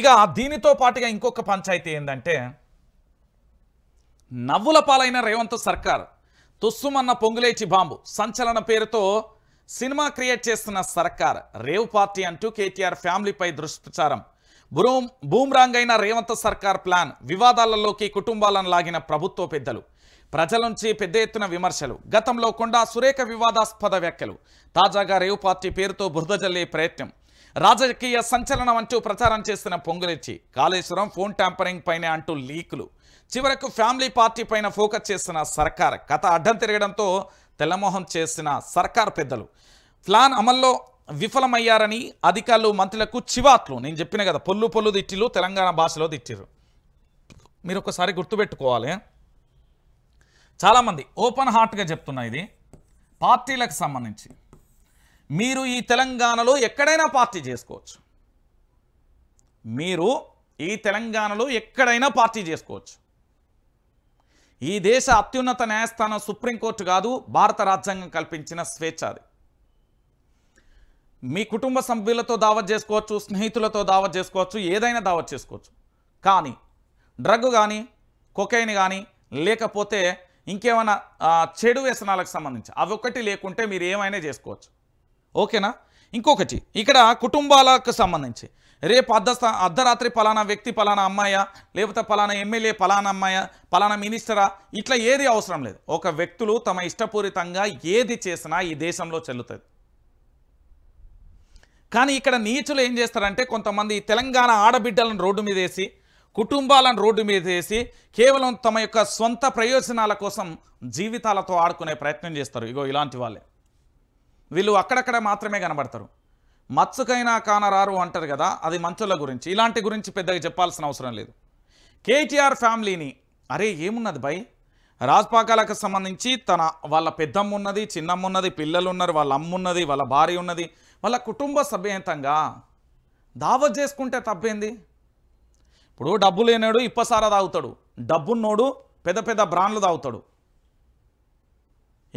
ఇక దీనితో పాటుగా ఇంకొక పంచాయతీ ఏంటంటే నవ్వుల పాలైన రేవంత్ సర్కార్ తుస్సుమన్న పొంగులేచి బాంబు సంచలన పేరుతో సినిమా క్రియేట్ చేస్తున్న సర్కార్ రేవ్ పార్టీ అంటూ కేటీఆర్ ఫ్యామిలీపై దుష్ప్రచారం బ్రూమ్ బూమ్రాంగ్ అయిన రేవంత్ సర్కార్ ప్లాన్ వివాదాలలోకి కుటుంబాలను లాగిన ప్రభుత్వ పెద్దలు ప్రజల నుంచి పెద్ద ఎత్తున విమర్శలు గతంలో కొండా సురేఖ వివాదాస్పద వ్యాఖ్యలు తాజాగా రేవు పార్టీ పేరుతో బురదజల్లే ప్రయత్నం రాజకీయ సంచలనం అంటూ ప్రచారం చేసిన పొంగులిచ్చి కాళేశ్వరం ఫోన్ ట్యాంపరింగ్ పైనే అంటూ లీకులు చివరకు ఫ్యామిలీ పార్టీ పైన ఫోకస్ చేసిన సర్కార్ కథ అడ్డం తిరగడంతో తెల్లమోహం చేసిన సర్కార్ పెద్దలు ప్లాన్ అమల్లో విఫలమయ్యారని అధికారులు మంత్రులకు చివాట్లు నేను చెప్పిన కదా పొల్లు పొల్లు దిట్టిలు తెలంగాణ భాషలో దిట్టిరు మీరు ఒకసారి గుర్తుపెట్టుకోవాలి చాలామంది ఓపెన్ హార్ట్గా చెప్తున్నా ఇది పార్టీలకు సంబంధించి మీరు ఈ తెలంగాణలో ఎక్కడైనా పార్టీ చేసుకోవచ్చు మీరు ఈ తెలంగాణలో ఎక్కడైనా పార్టీ చేసుకోవచ్చు ఈ దేశ అత్యున్నత న్యాయస్థానం సుప్రీంకోర్టు కాదు భారత రాజ్యాంగం కల్పించిన స్వేచ్ఛ అది మీ కుటుంబ సభ్యులతో దావత్ చేసుకోవచ్చు స్నేహితులతో దావత్ చేసుకోవచ్చు ఏదైనా దావత్ చేసుకోవచ్చు కానీ డ్రగ్ కానీ కొకైన్ కానీ లేకపోతే ఇంకేమైనా చెడు వ్యసనాలకు సంబంధించి అవి ఒకటి లేకుంటే మీరు ఏమైనా చేసుకోవచ్చు ఓకేనా ఇంకొకటి ఇక్కడ కుటుంబాలకు సంబంధించి రేపు అర్ధ అర్ధరాత్రి పలానా వ్యక్తి పలానా అమ్మాయ లేకపోతే పలానా ఎమ్మెల్యే పలానా అమ్మాయ పలానా మినిస్టరా ఇట్లా ఏది అవసరం లేదు ఒక వ్యక్తులు తమ ఇష్టపూరితంగా ఏది చేసినా ఈ దేశంలో చెల్లుతుంది కానీ ఇక్కడ నీచులు ఏం చేస్తారంటే కొంతమంది తెలంగాణ ఆడబిడ్డలను రోడ్డు మీద వేసి కుటుంబాలను రోడ్డు మీద వేసి కేవలం తమ యొక్క సొంత ప్రయోజనాల కోసం జీవితాలతో ఆడుకునే ప్రయత్నం చేస్తారు ఇగో ఇలాంటి వాళ్ళే వీళ్ళు అక్కడక్కడ మాత్రమే కనబడతారు మత్సుకైనా కానరారు అంటారు కదా అది మంచుల గురించి ఇలాంటి గురించి పెద్దగా చెప్పాల్సిన అవసరం లేదు కేటీఆర్ ఫ్యామిలీని అరే ఏమున్నది భయ్ రాజపాకాలకు సంబంధించి తన వాళ్ళ పెద్దమ్మ ఉన్నది చిన్నమ్మ ఉన్నది పిల్లలు ఉన్నారు వాళ్ళ అమ్మ ఉన్నది వాళ్ళ భార్య ఉన్నది వాళ్ళ కుటుంబ సభ్యంతంగా దావత్ చేసుకుంటే తప్పేంది ఇప్పుడు డబ్బు లేనాడు ఇప్పసారా తాగుతాడు డబ్బున్నోడు పెద్ద పెద్ద బ్రాండ్లు తాగుతాడు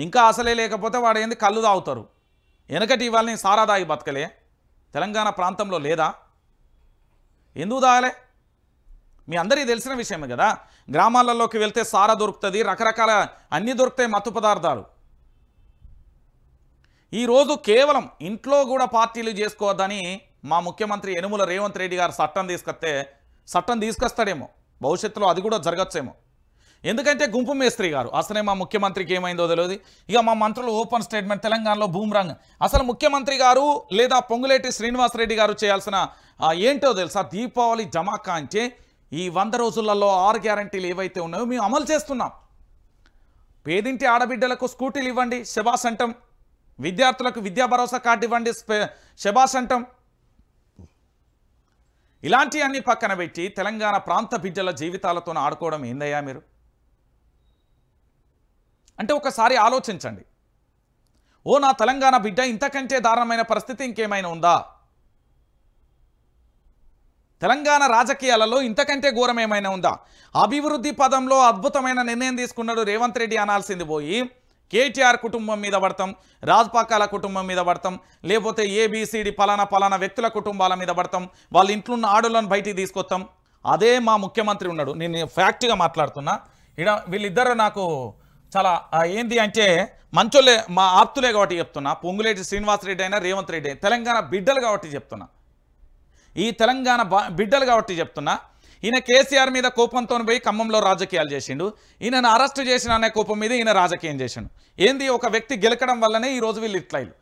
ఇంకా అసలే లేకపోతే వాడు ఏంది కళ్ళు తాగుతారు వెనకటి ఇవాళ సారా దాగి బతకలే తెలంగాణ ప్రాంతంలో లేదా ఎందుకు తాగలే మీ అందరికీ తెలిసిన విషయమే కదా గ్రామాలలోకి వెళ్తే సారా దొరుకుతుంది రకరకాల అన్నీ దొరుకుతాయి మత్తు పదార్థాలు ఈరోజు కేవలం ఇంట్లో కూడా పార్టీలు చేసుకోవద్దని మా ముఖ్యమంత్రి యనుమల రేవంత్ రెడ్డి గారు చట్టం తీసుకొస్తే చట్టం తీసుకొస్తాడేమో భవిష్యత్తులో అది కూడా జరగచ్చేమో ఎందుకంటే గుంపు మేస్త్రి గారు అసలే మా ముఖ్యమంత్రికి ఏమైందో తెలియదు ఇక మా మంత్రులు ఓపెన్ స్టేట్మెంట్ తెలంగాణలో బూమ్రాంగ్ అసలు ముఖ్యమంత్రి గారు లేదా పొంగులేటి శ్రీనివాసరెడ్డి గారు చేయాల్సిన ఏంటో తెలుసా దీపావళి అంటే ఈ వంద రోజులలో ఆరు గ్యారంటీలు ఏవైతే ఉన్నాయో మేము అమలు చేస్తున్నాం పేదింటి ఆడబిడ్డలకు స్కూటీలు ఇవ్వండి శభాసంటం విద్యార్థులకు విద్యా భరోసా కార్డు ఇవ్వండి శబాస్ ఇలాంటి అన్ని పక్కన పెట్టి తెలంగాణ ప్రాంత బిడ్డల జీవితాలతో ఆడుకోవడం ఏందయ్యా మీరు అంటే ఒకసారి ఆలోచించండి ఓ నా తెలంగాణ బిడ్డ ఇంతకంటే దారుణమైన పరిస్థితి ఇంకేమైనా ఉందా తెలంగాణ రాజకీయాలలో ఇంతకంటే ఘోరం ఏమైనా ఉందా అభివృద్ధి పదంలో అద్భుతమైన నిర్ణయం తీసుకున్నాడు రేవంత్ రెడ్డి అనాల్సింది పోయి కేటీఆర్ కుటుంబం మీద పడతాం రాజపాకాల కుటుంబం మీద పడతాం లేకపోతే ఏబీసీడీ పలానా పలానా వ్యక్తుల కుటుంబాల మీద పడతాం వాళ్ళ ఉన్న ఆడోళ్ళని బయటికి తీసుకొస్తాం అదే మా ముఖ్యమంత్రి ఉన్నాడు నేను ఫ్యాక్ట్గా మాట్లాడుతున్నా ఇడ వీళ్ళిద్దరు నాకు చాలా ఏంది అంటే మంచోళ్ళే మా ఆప్తులే కాబట్టి చెప్తున్నా పొంగులేటి శ్రీనివాసరెడ్డి అయినా రేవంత్ రెడ్డి అయినా తెలంగాణ బిడ్డలు కాబట్టి చెప్తున్నా ఈ తెలంగాణ బిడ్డలు కాబట్టి చెప్తున్నా ఈయన కేసీఆర్ మీద కోపంతో పోయి ఖమ్మంలో రాజకీయాలు చేసిండు ఈయనను అరెస్ట్ చేసిన అనే కోపం మీద ఈయన రాజకీయం చేసిండు ఏంది ఒక వ్యక్తి గెలకడం వల్లనే ఈరోజు వీళ్ళు ఇట్లయిలు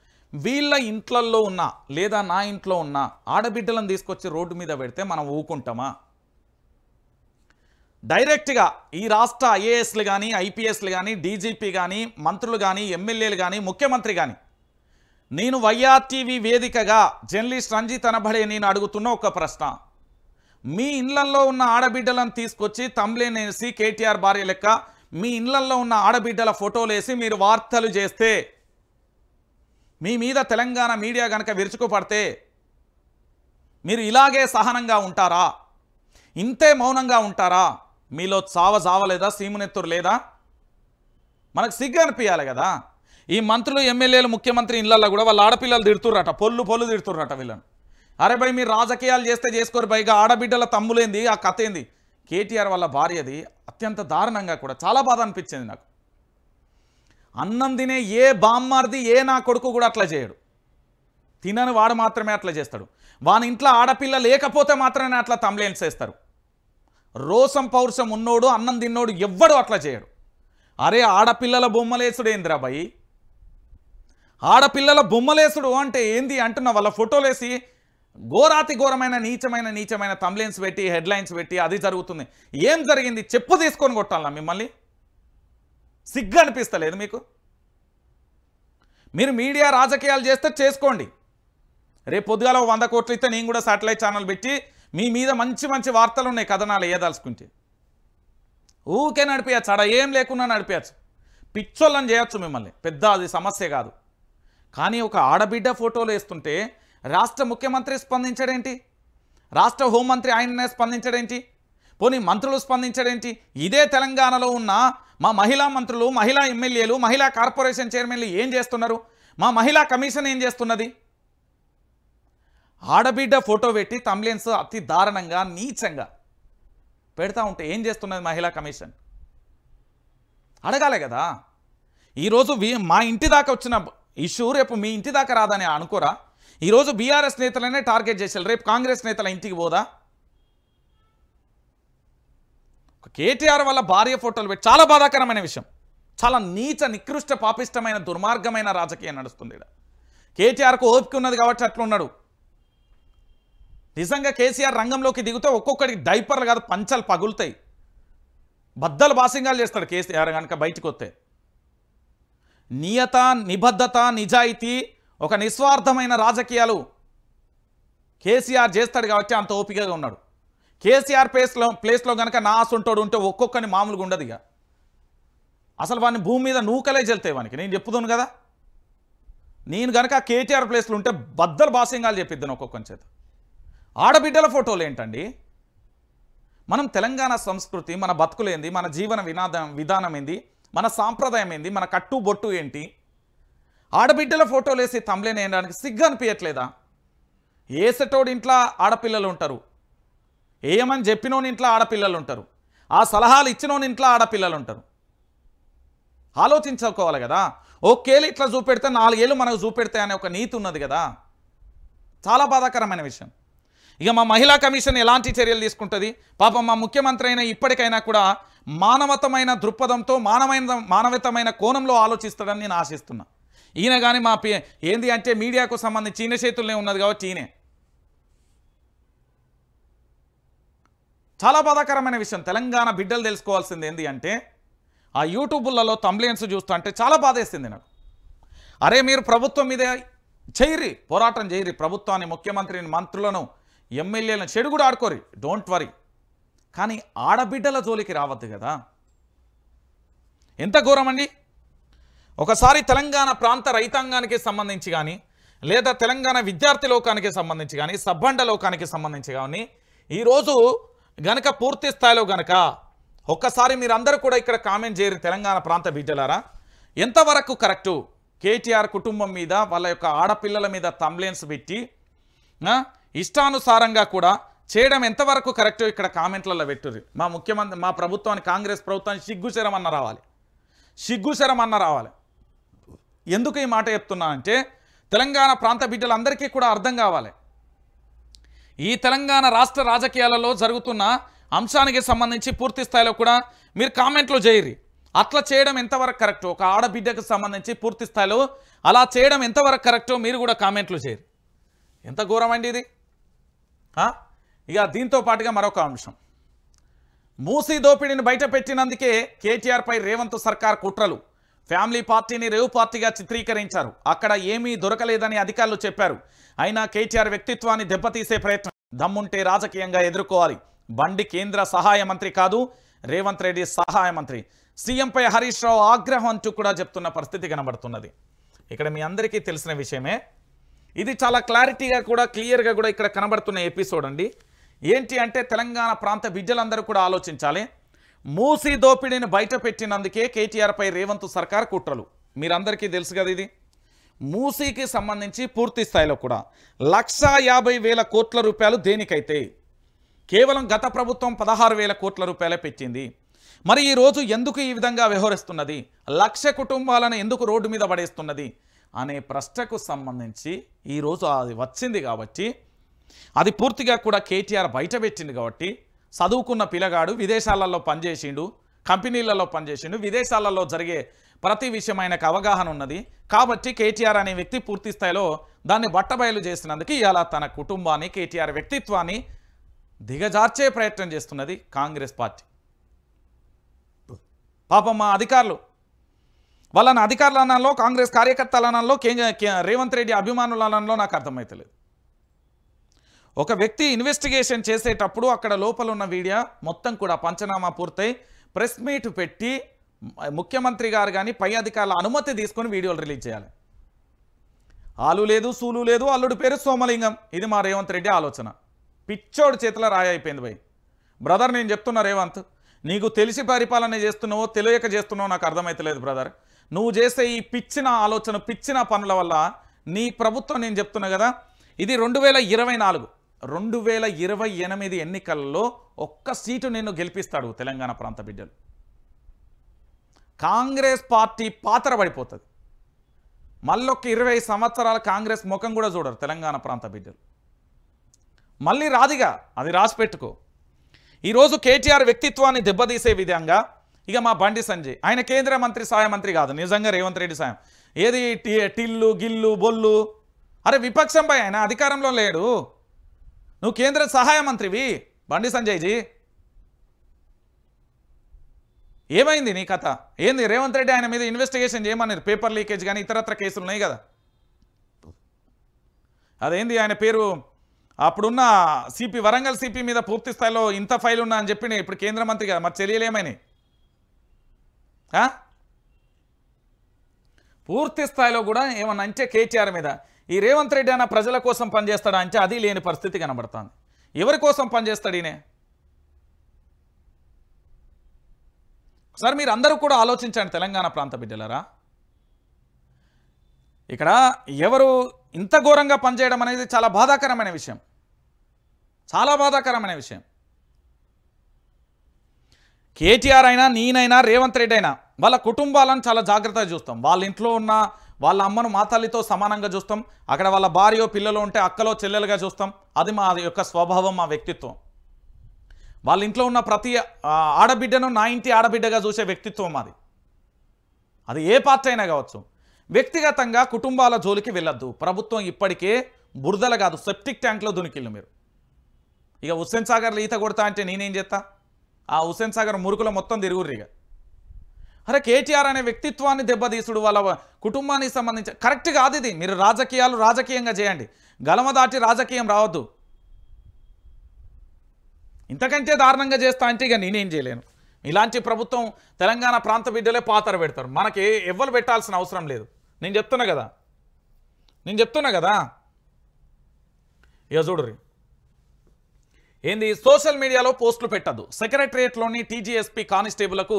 వీళ్ళ ఇంట్లల్లో ఉన్నా లేదా నా ఇంట్లో ఉన్న ఆడబిడ్డలను తీసుకొచ్చి రోడ్డు మీద పెడితే మనం ఊకుంటామా డైరెక్ట్గా ఈ రాష్ట్ర ఐఏఎస్లు కానీ ఐపీఎస్లు కానీ డీజీపీ కానీ మంత్రులు కానీ ఎమ్మెల్యేలు కానీ ముఖ్యమంత్రి కానీ నేను వైఆర్టీవీ వేదికగా జర్నలిస్ట్ రంజిత్ అనబడే నేను అడుగుతున్న ఒక ప్రశ్న మీ ఇండ్లలో ఉన్న ఆడబిడ్డలను తీసుకొచ్చి తమ్లేనేసి కేటీఆర్ భార్య లెక్క మీ ఇండ్లలో ఉన్న ఆడబిడ్డల ఫోటోలు వేసి మీరు వార్తలు చేస్తే మీ మీద తెలంగాణ మీడియా కనుక విరుచుకుపడితే మీరు ఇలాగే సహనంగా ఉంటారా ఇంతే మౌనంగా ఉంటారా మీలో చావ చావలేదా సీమునెత్తురు లేదా మనకు సిగ్గు అనిపించాలి కదా ఈ మంత్రులు ఎమ్మెల్యేలు ముఖ్యమంత్రి ఇళ్లలో కూడా వాళ్ళ ఆడపిల్లలు తిడుతుర్రట పొల్లు పొల్లు తిడుతుర్రట వీళ్ళని అరే మరి మీరు రాజకీయాలు చేస్తే చేసుకోరు పైగా ఆడబిడ్డల తమ్ములేంది ఆ కథ ఏంది కేటీఆర్ వాళ్ళ భార్యది అత్యంత దారుణంగా కూడా చాలా బాధ అనిపించింది నాకు అన్నం తినే ఏ బామ్మార్ది ఏ నా కొడుకు కూడా అట్లా చేయడు తినని వాడు మాత్రమే అట్లా చేస్తాడు వాని ఇంట్లో ఆడపిల్ల లేకపోతే మాత్రమే అట్లా తమ్లేన్స్ వేస్తారు రోసం పౌరుషం ఉన్నోడు అన్నం తిన్నోడు ఎవ్వడు అట్లా చేయడు అరే ఆడపిల్లల బొమ్మలేసుడు ఏందిరా బాయి ఆడపిల్లల బొమ్మలేసుడు అంటే ఏంది అంటున్నా వాళ్ళ ఫోటోలేసి ఘోరాతి ఘోరమైన నీచమైన నీచమైన తమ్లైన్స్ పెట్టి హెడ్లైన్స్ పెట్టి అది జరుగుతుంది ఏం జరిగింది చెప్పు తీసుకొని కొట్టాలా మిమ్మల్ని సిగ్గు అనిపిస్తలేదు మీకు మీరు మీడియా రాజకీయాలు చేస్తే చేసుకోండి రేపు పొద్దుగాల వంద కోట్లు ఇస్తే నేను కూడా సాటిలైట్ ఛానల్ పెట్టి మీ మీద మంచి మంచి వార్తలు ఉన్నాయి కథనాలు వేయదలుచుకుంటే ఊకే నడిపించచ్చు అడ ఏం లేకుండా నడిపించచ్చు పిచ్చోళ్ళని చేయొచ్చు మిమ్మల్ని పెద్ద అది సమస్య కాదు కానీ ఒక ఆడబిడ్డ ఫోటోలు వేస్తుంటే రాష్ట్ర ముఖ్యమంత్రి స్పందించడేంటి రాష్ట్ర హోంమంత్రి ఆయననే స్పందించడేంటి పోనీ మంత్రులు స్పందించడేంటి ఇదే తెలంగాణలో ఉన్న మా మహిళా మంత్రులు మహిళా ఎమ్మెల్యేలు మహిళా కార్పొరేషన్ చైర్మన్లు ఏం చేస్తున్నారు మా మహిళా కమిషన్ ఏం చేస్తున్నది ఆడబిడ్డ ఫోటో పెట్టి తమ్లెన్స్ అతి దారుణంగా నీచంగా పెడతా ఉంటే ఏం చేస్తున్నది మహిళా కమిషన్ అడగాలే కదా ఈరోజు మా ఇంటి దాకా వచ్చిన ఇష్యూ రేపు మీ ఇంటి దాకా రాదని అనుకోరా ఈరోజు బీఆర్ఎస్ నేతలనే టార్గెట్ చేశారు రేపు కాంగ్రెస్ నేతల ఇంటికి పోదా కేటీఆర్ వల్ల భార్య ఫోటోలు పెట్టి చాలా బాధాకరమైన విషయం చాలా నీచ నికృష్ట పాపిష్టమైన దుర్మార్గమైన రాజకీయం నడుస్తుంది ఇక్కడ కేటీఆర్కు ఓపిక ఉన్నది కాబట్టి అట్లున్నాడు నిజంగా కేసీఆర్ రంగంలోకి దిగుతే ఒక్కొక్కడికి డైపర్లు కాదు పంచాలు పగులుతాయి బద్దలు బాసింగాలు చేస్తాడు కేసీఆర్ కనుక బయటకు వస్తే నియత నిబద్ధత నిజాయితీ ఒక నిస్వార్థమైన రాజకీయాలు కేసీఆర్ చేస్తాడు కాబట్టి అంత ఓపికగా ఉన్నాడు కేసీఆర్ ప్లేస్లో ప్లేస్లో కనుక ఉంటాడు ఉంటే ఒక్కొక్కని మామూలుగా ఉండదు ఇక అసలు వాడిని భూమి మీద నూకలే చెల్తాయి వానికి నేను చెప్పుదాను కదా నేను కనుక కేటీఆర్ ప్లేస్లో ఉంటే బద్దలు బాసింగాలు చెప్పిద్దాను ఒక్కొక్కని చేత ఆడబిడ్డల ఫోటోలు ఏంటండి మనం తెలంగాణ సంస్కృతి మన బతుకులేంది మన జీవన వినాదం విధానం ఏంది మన సాంప్రదాయం ఏంది మన కట్టు బొట్టు ఏంటి ఆడబిడ్డల ఫోటోలు వేసి తమ్లేని వేయడానికి సిగ్గు అనిపించట్లేదా ఏసటోడి ఇంట్లో ఆడపిల్లలు ఉంటారు ఏమని చెప్పినోని ఇంట్లో ఆడపిల్లలు ఉంటారు ఆ సలహాలు ఇచ్చినోని ఇంట్లో ఆడపిల్లలు ఉంటారు ఆలోచించుకోవాలి కదా ఒకేళ్ళు ఇట్లా చూపెడితే నాలుగేళ్ళు మనకు చూపెడతాయి అనే ఒక నీతి ఉన్నది కదా చాలా బాధాకరమైన విషయం ఇక మా మహిళా కమిషన్ ఎలాంటి చర్యలు తీసుకుంటుంది పాపం మా ముఖ్యమంత్రి అయినా ఇప్పటికైనా కూడా మానవతమైన దృక్పథంతో మానవైన మానవతమైన కోణంలో ఆలోచిస్తాడని నేను ఆశిస్తున్నా ఈయన కానీ మా ఏంది అంటే మీడియాకు సంబంధించి ఈయన చేతుల్లోనే ఉన్నది కాబట్టి ఈయనే చాలా బాధాకరమైన విషయం తెలంగాణ బిడ్డలు తెలుసుకోవాల్సింది ఏంది అంటే ఆ యూట్యూబ్లలో తమ్లేన్స్ చూస్తూ అంటే చాలా బాధేస్తుంది నాకు అరే మీరు ప్రభుత్వం మీద చేయరి పోరాటం చేయరి ప్రభుత్వాన్ని ముఖ్యమంత్రిని మంత్రులను ఎమ్మెల్యేలను చెడు కూడా ఆడుకోరి డోంట్ వరీ కానీ ఆడబిడ్డల జోలికి రావద్దు కదా ఎంత ఘోరమండి ఒకసారి తెలంగాణ ప్రాంత రైతాంగానికి సంబంధించి కానీ లేదా తెలంగాణ విద్యార్థి లోకానికి సంబంధించి కానీ సబ్బండ లోకానికి సంబంధించి కానీ ఈరోజు గనక పూర్తి స్థాయిలో గనక ఒక్కసారి మీరందరూ కూడా ఇక్కడ కామెంట్ చేయరు తెలంగాణ ప్రాంత బిడ్డలారా ఎంతవరకు కరెక్టు కేటీఆర్ కుటుంబం మీద వాళ్ళ యొక్క ఆడపిల్లల మీద తంబ్లెన్స్ పెట్టి ఇష్టానుసారంగా కూడా చేయడం ఎంతవరకు కరెక్ట్ ఇక్కడ కామెంట్లలో పెట్టుది మా ముఖ్యమంత్రి మా ప్రభుత్వాన్ని కాంగ్రెస్ ప్రభుత్వాన్ని సిగ్గుశరం అన్న రావాలి సిగ్గుశరం అన్న రావాలి ఎందుకు ఈ మాట చెప్తున్నానంటే తెలంగాణ ప్రాంత బిడ్డలందరికీ కూడా అర్థం కావాలి ఈ తెలంగాణ రాష్ట్ర రాజకీయాలలో జరుగుతున్న అంశానికి సంబంధించి పూర్తి స్థాయిలో కూడా మీరు కామెంట్లు చేయరు అట్లా చేయడం ఎంతవరకు కరెక్టో ఒక ఆడబిడ్డకు సంబంధించి పూర్తి స్థాయిలో అలా చేయడం ఎంతవరకు కరెక్టో మీరు కూడా కామెంట్లు చేయరు ఎంత ఘోరమండి ఇది ఇక దీంతో పాటుగా మరొక అంశం మూసీ దోపిడీని బయట పెట్టినందుకే కేటీఆర్పై రేవంత్ సర్కార్ కుట్రలు ఫ్యామిలీ పార్టీని రేవు పార్టీగా చిత్రీకరించారు అక్కడ ఏమీ దొరకలేదని అధికారులు చెప్పారు అయినా కేటీఆర్ వ్యక్తిత్వాన్ని దెబ్బతీసే ప్రయత్నం దమ్ముంటే రాజకీయంగా ఎదుర్కోవాలి బండి కేంద్ర సహాయ మంత్రి కాదు రేవంత్ రెడ్డి సహాయ మంత్రి సీఎంపై హరీష్ రావు ఆగ్రహం అంటూ కూడా చెప్తున్న పరిస్థితి కనబడుతున్నది ఇక్కడ మీ అందరికీ తెలిసిన విషయమే ఇది చాలా క్లారిటీగా కూడా క్లియర్గా కూడా ఇక్కడ కనబడుతున్న ఎపిసోడ్ అండి ఏంటి అంటే తెలంగాణ ప్రాంత బిడ్డలందరూ కూడా ఆలోచించాలి మూసీ దోపిడీని బయట పెట్టినందుకే కేటీఆర్పై రేవంత్ సర్కార్ కుట్రలు మీరందరికీ తెలుసు కదా ఇది మూసీకి సంబంధించి పూర్తి స్థాయిలో కూడా లక్షా యాభై వేల కోట్ల రూపాయలు దేనికైతే కేవలం గత ప్రభుత్వం పదహారు వేల కోట్ల రూపాయలే పెట్టింది మరి ఈరోజు ఎందుకు ఈ విధంగా వ్యవహరిస్తున్నది లక్ష కుటుంబాలను ఎందుకు రోడ్డు మీద పడేస్తున్నది అనే ప్రశ్నకు సంబంధించి ఈరోజు అది వచ్చింది కాబట్టి అది పూర్తిగా కూడా కేటీఆర్ బయటపెట్టింది కాబట్టి చదువుకున్న పిల్లగాడు విదేశాలలో పనిచేసిండు కంపెనీలలో పనిచేసిండు విదేశాలలో జరిగే ప్రతి విషయం ఆయనకు అవగాహన ఉన్నది కాబట్టి కేటీఆర్ అనే వ్యక్తి పూర్తి స్థాయిలో దాన్ని బట్టబయలు చేసినందుకు ఇవాళ తన కుటుంబాన్ని కేటీఆర్ వ్యక్తిత్వాన్ని దిగజార్చే ప్రయత్నం చేస్తున్నది కాంగ్రెస్ పార్టీ పాపం మా అధికారులు వాళ్ళని అధికారుల అనంలో కాంగ్రెస్ కార్యకర్తల అనంలో రేవంత్ రెడ్డి అభిమానుల అనంలో నాకు అర్థమైతలేదు ఒక వ్యక్తి ఇన్వెస్టిగేషన్ చేసేటప్పుడు అక్కడ లోపల ఉన్న వీడియా మొత్తం కూడా పంచనామా పూర్తయి ప్రెస్ మీట్ పెట్టి ముఖ్యమంత్రి గారు కానీ పై అధికారుల అనుమతి తీసుకొని వీడియోలు రిలీజ్ చేయాలి ఆలు లేదు సూలు లేదు అల్లుడి పేరు సోమలింగం ఇది మా రేవంత్ రెడ్డి ఆలోచన పిచ్చోడు చేతిలో రాయ అయిపోయింది భయ్ బ్రదర్ నేను చెప్తున్నా రేవంత్ నీకు తెలిసి పరిపాలన చేస్తున్నావో తెలియక చేస్తున్నావో నాకు అర్థమవుతలేదు బ్రదర్ నువ్వు చేసే ఈ పిచ్చిన ఆలోచన పిచ్చిన పనుల వల్ల నీ ప్రభుత్వం నేను చెప్తున్నా కదా ఇది రెండు రెండు వేల ఇరవై ఎనిమిది ఎన్నికల్లో ఒక్క సీటు నిన్ను గెలిపిస్తాడు తెలంగాణ ప్రాంత బిడ్డలు కాంగ్రెస్ పార్టీ పాత్ర పడిపోతుంది మళ్ళొక్క ఇరవై సంవత్సరాల కాంగ్రెస్ ముఖం కూడా చూడరు తెలంగాణ ప్రాంత బిడ్డలు మళ్ళీ రాదిగా అది రాసి పెట్టుకో ఈరోజు కేటీఆర్ వ్యక్తిత్వాన్ని దెబ్బతీసే విధంగా ఇక మా బండి సంజయ్ ఆయన కేంద్ర మంత్రి సహాయ మంత్రి కాదు నిజంగా రేవంత్ రెడ్డి సాయం ఏది టిల్లు గిల్లు బొల్లు అరే విపక్షంపై ఆయన అధికారంలో లేడు నువ్వు కేంద్ర సహాయ మంత్రివి బండి సంజయ్జీ ఏమైంది నీ కథ ఏంది రేవంత్ రెడ్డి ఆయన మీద ఇన్వెస్టిగేషన్ చేయమన్నారు పేపర్ లీకేజ్ కానీ ఇతరత్ర కేసులు ఉన్నాయి కదా అదేంది ఆయన పేరు అప్పుడున్న సిపి వరంగల్ సిపి మీద పూర్తి స్థాయిలో ఇంత ఫైల్ ఉన్నా అని చెప్పి ఇప్పుడు కేంద్ర మంత్రి కదా మరి తెలియలేమని పూర్తి స్థాయిలో కూడా ఏమన్నా అంటే కేటీఆర్ మీద ఈ రేవంత్ రెడ్డి అన్న ప్రజల కోసం పనిచేస్తాడా అంటే అది లేని పరిస్థితి కనబడుతుంది ఎవరి కోసం పనిచేస్తాడు ఈయనే సార్ మీరు అందరూ కూడా ఆలోచించండి తెలంగాణ ప్రాంత బిడ్డలరా ఇక్కడ ఎవరు ఇంత ఘోరంగా పనిచేయడం అనేది చాలా బాధాకరమైన విషయం చాలా బాధాకరమైన విషయం కేటీఆర్ అయినా నేనైనా రేవంత్ రెడ్డి అయినా వాళ్ళ కుటుంబాలను చాలా జాగ్రత్తగా చూస్తాం వాళ్ళ ఇంట్లో ఉన్న వాళ్ళ అమ్మను మా తల్లితో సమానంగా చూస్తాం అక్కడ వాళ్ళ భార్యో పిల్లలు ఉంటే అక్కలో చెల్లెలుగా చూస్తాం అది మా యొక్క స్వభావం మా వ్యక్తిత్వం వాళ్ళ ఇంట్లో ఉన్న ప్రతి ఆడబిడ్డను నా ఇంటి ఆడబిడ్డగా చూసే వ్యక్తిత్వం అది అది ఏ పార్టీ అయినా కావచ్చు వ్యక్తిగతంగా కుటుంబాల జోలికి వెళ్ళొద్దు ప్రభుత్వం ఇప్పటికే బురదల కాదు సెప్టిక్ ట్యాంక్లో దునికిళ్ళు మీరు ఇక హుస్సేన్ సాగర్లో ఈత కొడతా అంటే నేనేం చేస్తా ఆ హుస్సేన్ సాగర్ మురుకుల మొత్తం తిరుగురు ఇక అరే కేటీఆర్ అనే వ్యక్తిత్వాన్ని దెబ్బతీసుడు వాళ్ళ కుటుంబానికి సంబంధించి కరెక్ట్ కాదు ఇది మీరు రాజకీయాలు రాజకీయంగా చేయండి గలమ దాటి రాజకీయం రావద్దు ఇంతకంటే దారుణంగా చేస్తా అంటే ఇక నేనేం చేయలేను ఇలాంటి ప్రభుత్వం తెలంగాణ ప్రాంత బిడ్డలే పాతర పెడతారు మనకి ఎవ్వరు పెట్టాల్సిన అవసరం లేదు నేను చెప్తున్నా కదా నేను చెప్తున్నా కదా ఇక చూడరు ఏంది సోషల్ మీడియాలో పోస్టులు పెట్టద్దు సెక్రటరియట్లోని టీజీఎస్పీ కానిస్టేబుల్కు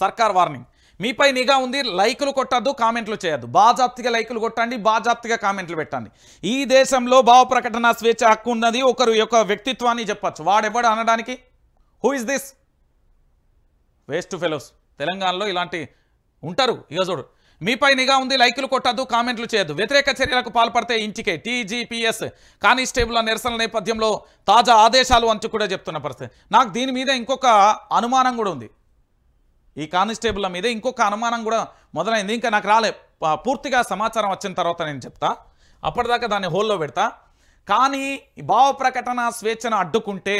సర్కార్ వార్నింగ్ మీపై నిఘా ఉంది లైకులు కొట్టద్దు కామెంట్లు చేయొద్దు బాజాప్తిగా లైకులు కొట్టండి బాజాప్తిగా కామెంట్లు పెట్టండి ఈ దేశంలో భావ ప్రకటన స్వేచ్ఛ హక్కు ఉన్నది ఒకరు యొక్క వ్యక్తిత్వాన్ని చెప్పచ్చు వాడెవడు అనడానికి who is this waste fellows తెలంగాణలో ఇలాంటి ఉంటారు ఇక చూడు మీపై నిఘా ఉంది లైకులు కొట్టద్దు కామెంట్లు చేయొద్దు వ్యతిరేక చర్యలకు పాల్పడితే ఇంటికే టీజీపీఎస్ కానిస్టేబుల్ నిరసన నేపథ్యంలో తాజా ఆదేశాలు అంటూ కూడా చెప్తున్న పరిస్థితి నాకు దీని మీద ఇంకొక అనుమానం కూడా ఉంది ఈ కానిస్టేబుల్ మీద ఇంకొక అనుమానం కూడా మొదలైంది ఇంకా నాకు రాలే పూర్తిగా సమాచారం వచ్చిన తర్వాత నేను చెప్తా అప్పటిదాకా దాన్ని హోల్లో పెడతా కానీ భావ ప్రకటన స్వేచ్ఛను అడ్డుకుంటే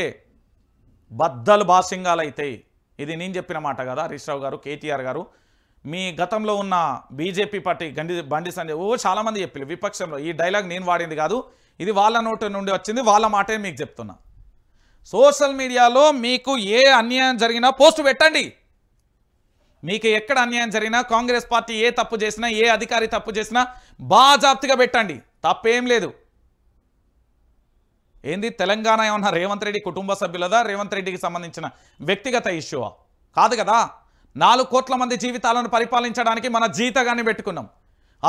బద్దలు బాసింగాలు అవుతాయి ఇది నేను చెప్పిన మాట కదా హరీష్ రావు గారు కేటీఆర్ గారు మీ గతంలో ఉన్న బీజేపీ పార్టీ గండి బండి సంజయ్ ఓ చాలామంది చెప్పారు విపక్షంలో ఈ డైలాగ్ నేను వాడింది కాదు ఇది వాళ్ళ నోటి నుండి వచ్చింది వాళ్ళ మాటే మీకు చెప్తున్నా సోషల్ మీడియాలో మీకు ఏ అన్యాయం జరిగినా పోస్ట్ పెట్టండి మీకు ఎక్కడ అన్యాయం జరిగినా కాంగ్రెస్ పార్టీ ఏ తప్పు చేసినా ఏ అధికారి తప్పు చేసినా బాజాప్తిగా పెట్టండి తప్పేం లేదు ఏంది తెలంగాణ ఏమన్నా రేవంత్ రెడ్డి కుటుంబ సభ్యులదా రేవంత్ రెడ్డికి సంబంధించిన వ్యక్తిగత ఇష్యూవా కాదు కదా నాలుగు కోట్ల మంది జీవితాలను పరిపాలించడానికి మన జీతగాన్ని పెట్టుకున్నాం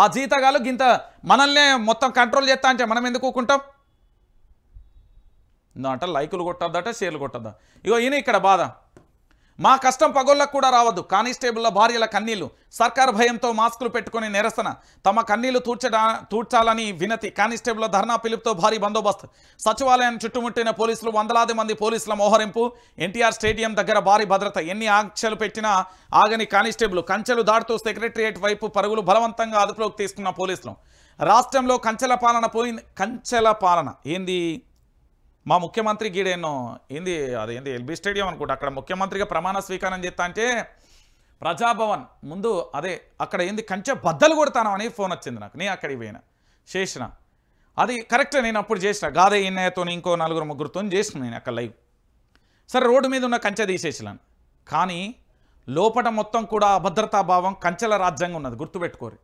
ఆ జీతగాలు గింత మనల్నే మొత్తం కంట్రోల్ చేస్తా అంటే మనం ఎందుకు ఊకుంటాం అంట లైకులు కొట్టద్దట షేర్లు కొట్టద్దా ఇగో ఈయన ఇక్కడ బాధ మా కష్టం పగొల్లకు కూడా రావద్దు కానిస్టేబుల్ల భార్యల కన్నీళ్లు సర్కార్ భయంతో మాస్కులు పెట్టుకుని నిరసన తమ కన్నీళ్లు తూర్చడా తూర్చాలని వినతి కానిస్టేబుల్ల ధర్నా పిలుపుతో భారీ బందోబస్తు సచివాలయాన్ని చుట్టుముట్టిన పోలీసులు వందలాది మంది పోలీసుల మోహరింపు ఎన్టీఆర్ స్టేడియం దగ్గర భారీ భద్రత ఎన్ని ఆంక్షలు పెట్టినా ఆగని కానిస్టేబుల్ కంచెలు దాటుతూ సెక్రటరియేట్ వైపు పరుగులు బలవంతంగా అదుపులోకి తీసుకున్న పోలీసులు రాష్ట్రంలో కంచెల పాలన పోయింది కంచెల పాలన ఏంది మా ముఖ్యమంత్రి గీడేనో ఏంది అదేంది ఎల్బీ స్టేడియం అనుకుంటా అక్కడ ముఖ్యమంత్రిగా ప్రమాణ స్వీకారం చేస్తా అంటే ప్రజాభవన్ ముందు అదే అక్కడ ఏంది కంచె బద్దలు కొడతాను అని ఫోన్ వచ్చింది నాకు నేను అక్కడికి పోయినా చేసిన అది కరెక్ట్ నేను అప్పుడు చేసిన గాదే ఈయనతో ఇంకో నలుగురు ముగ్గురుతో చేసిన నేను అక్కడ లైవ్ సరే రోడ్డు మీద ఉన్న కంచె తీసేసినాను కానీ లోపల మొత్తం కూడా అభద్రతాభావం కంచెల రాజ్యంగా ఉన్నది గుర్తుపెట్టుకోరు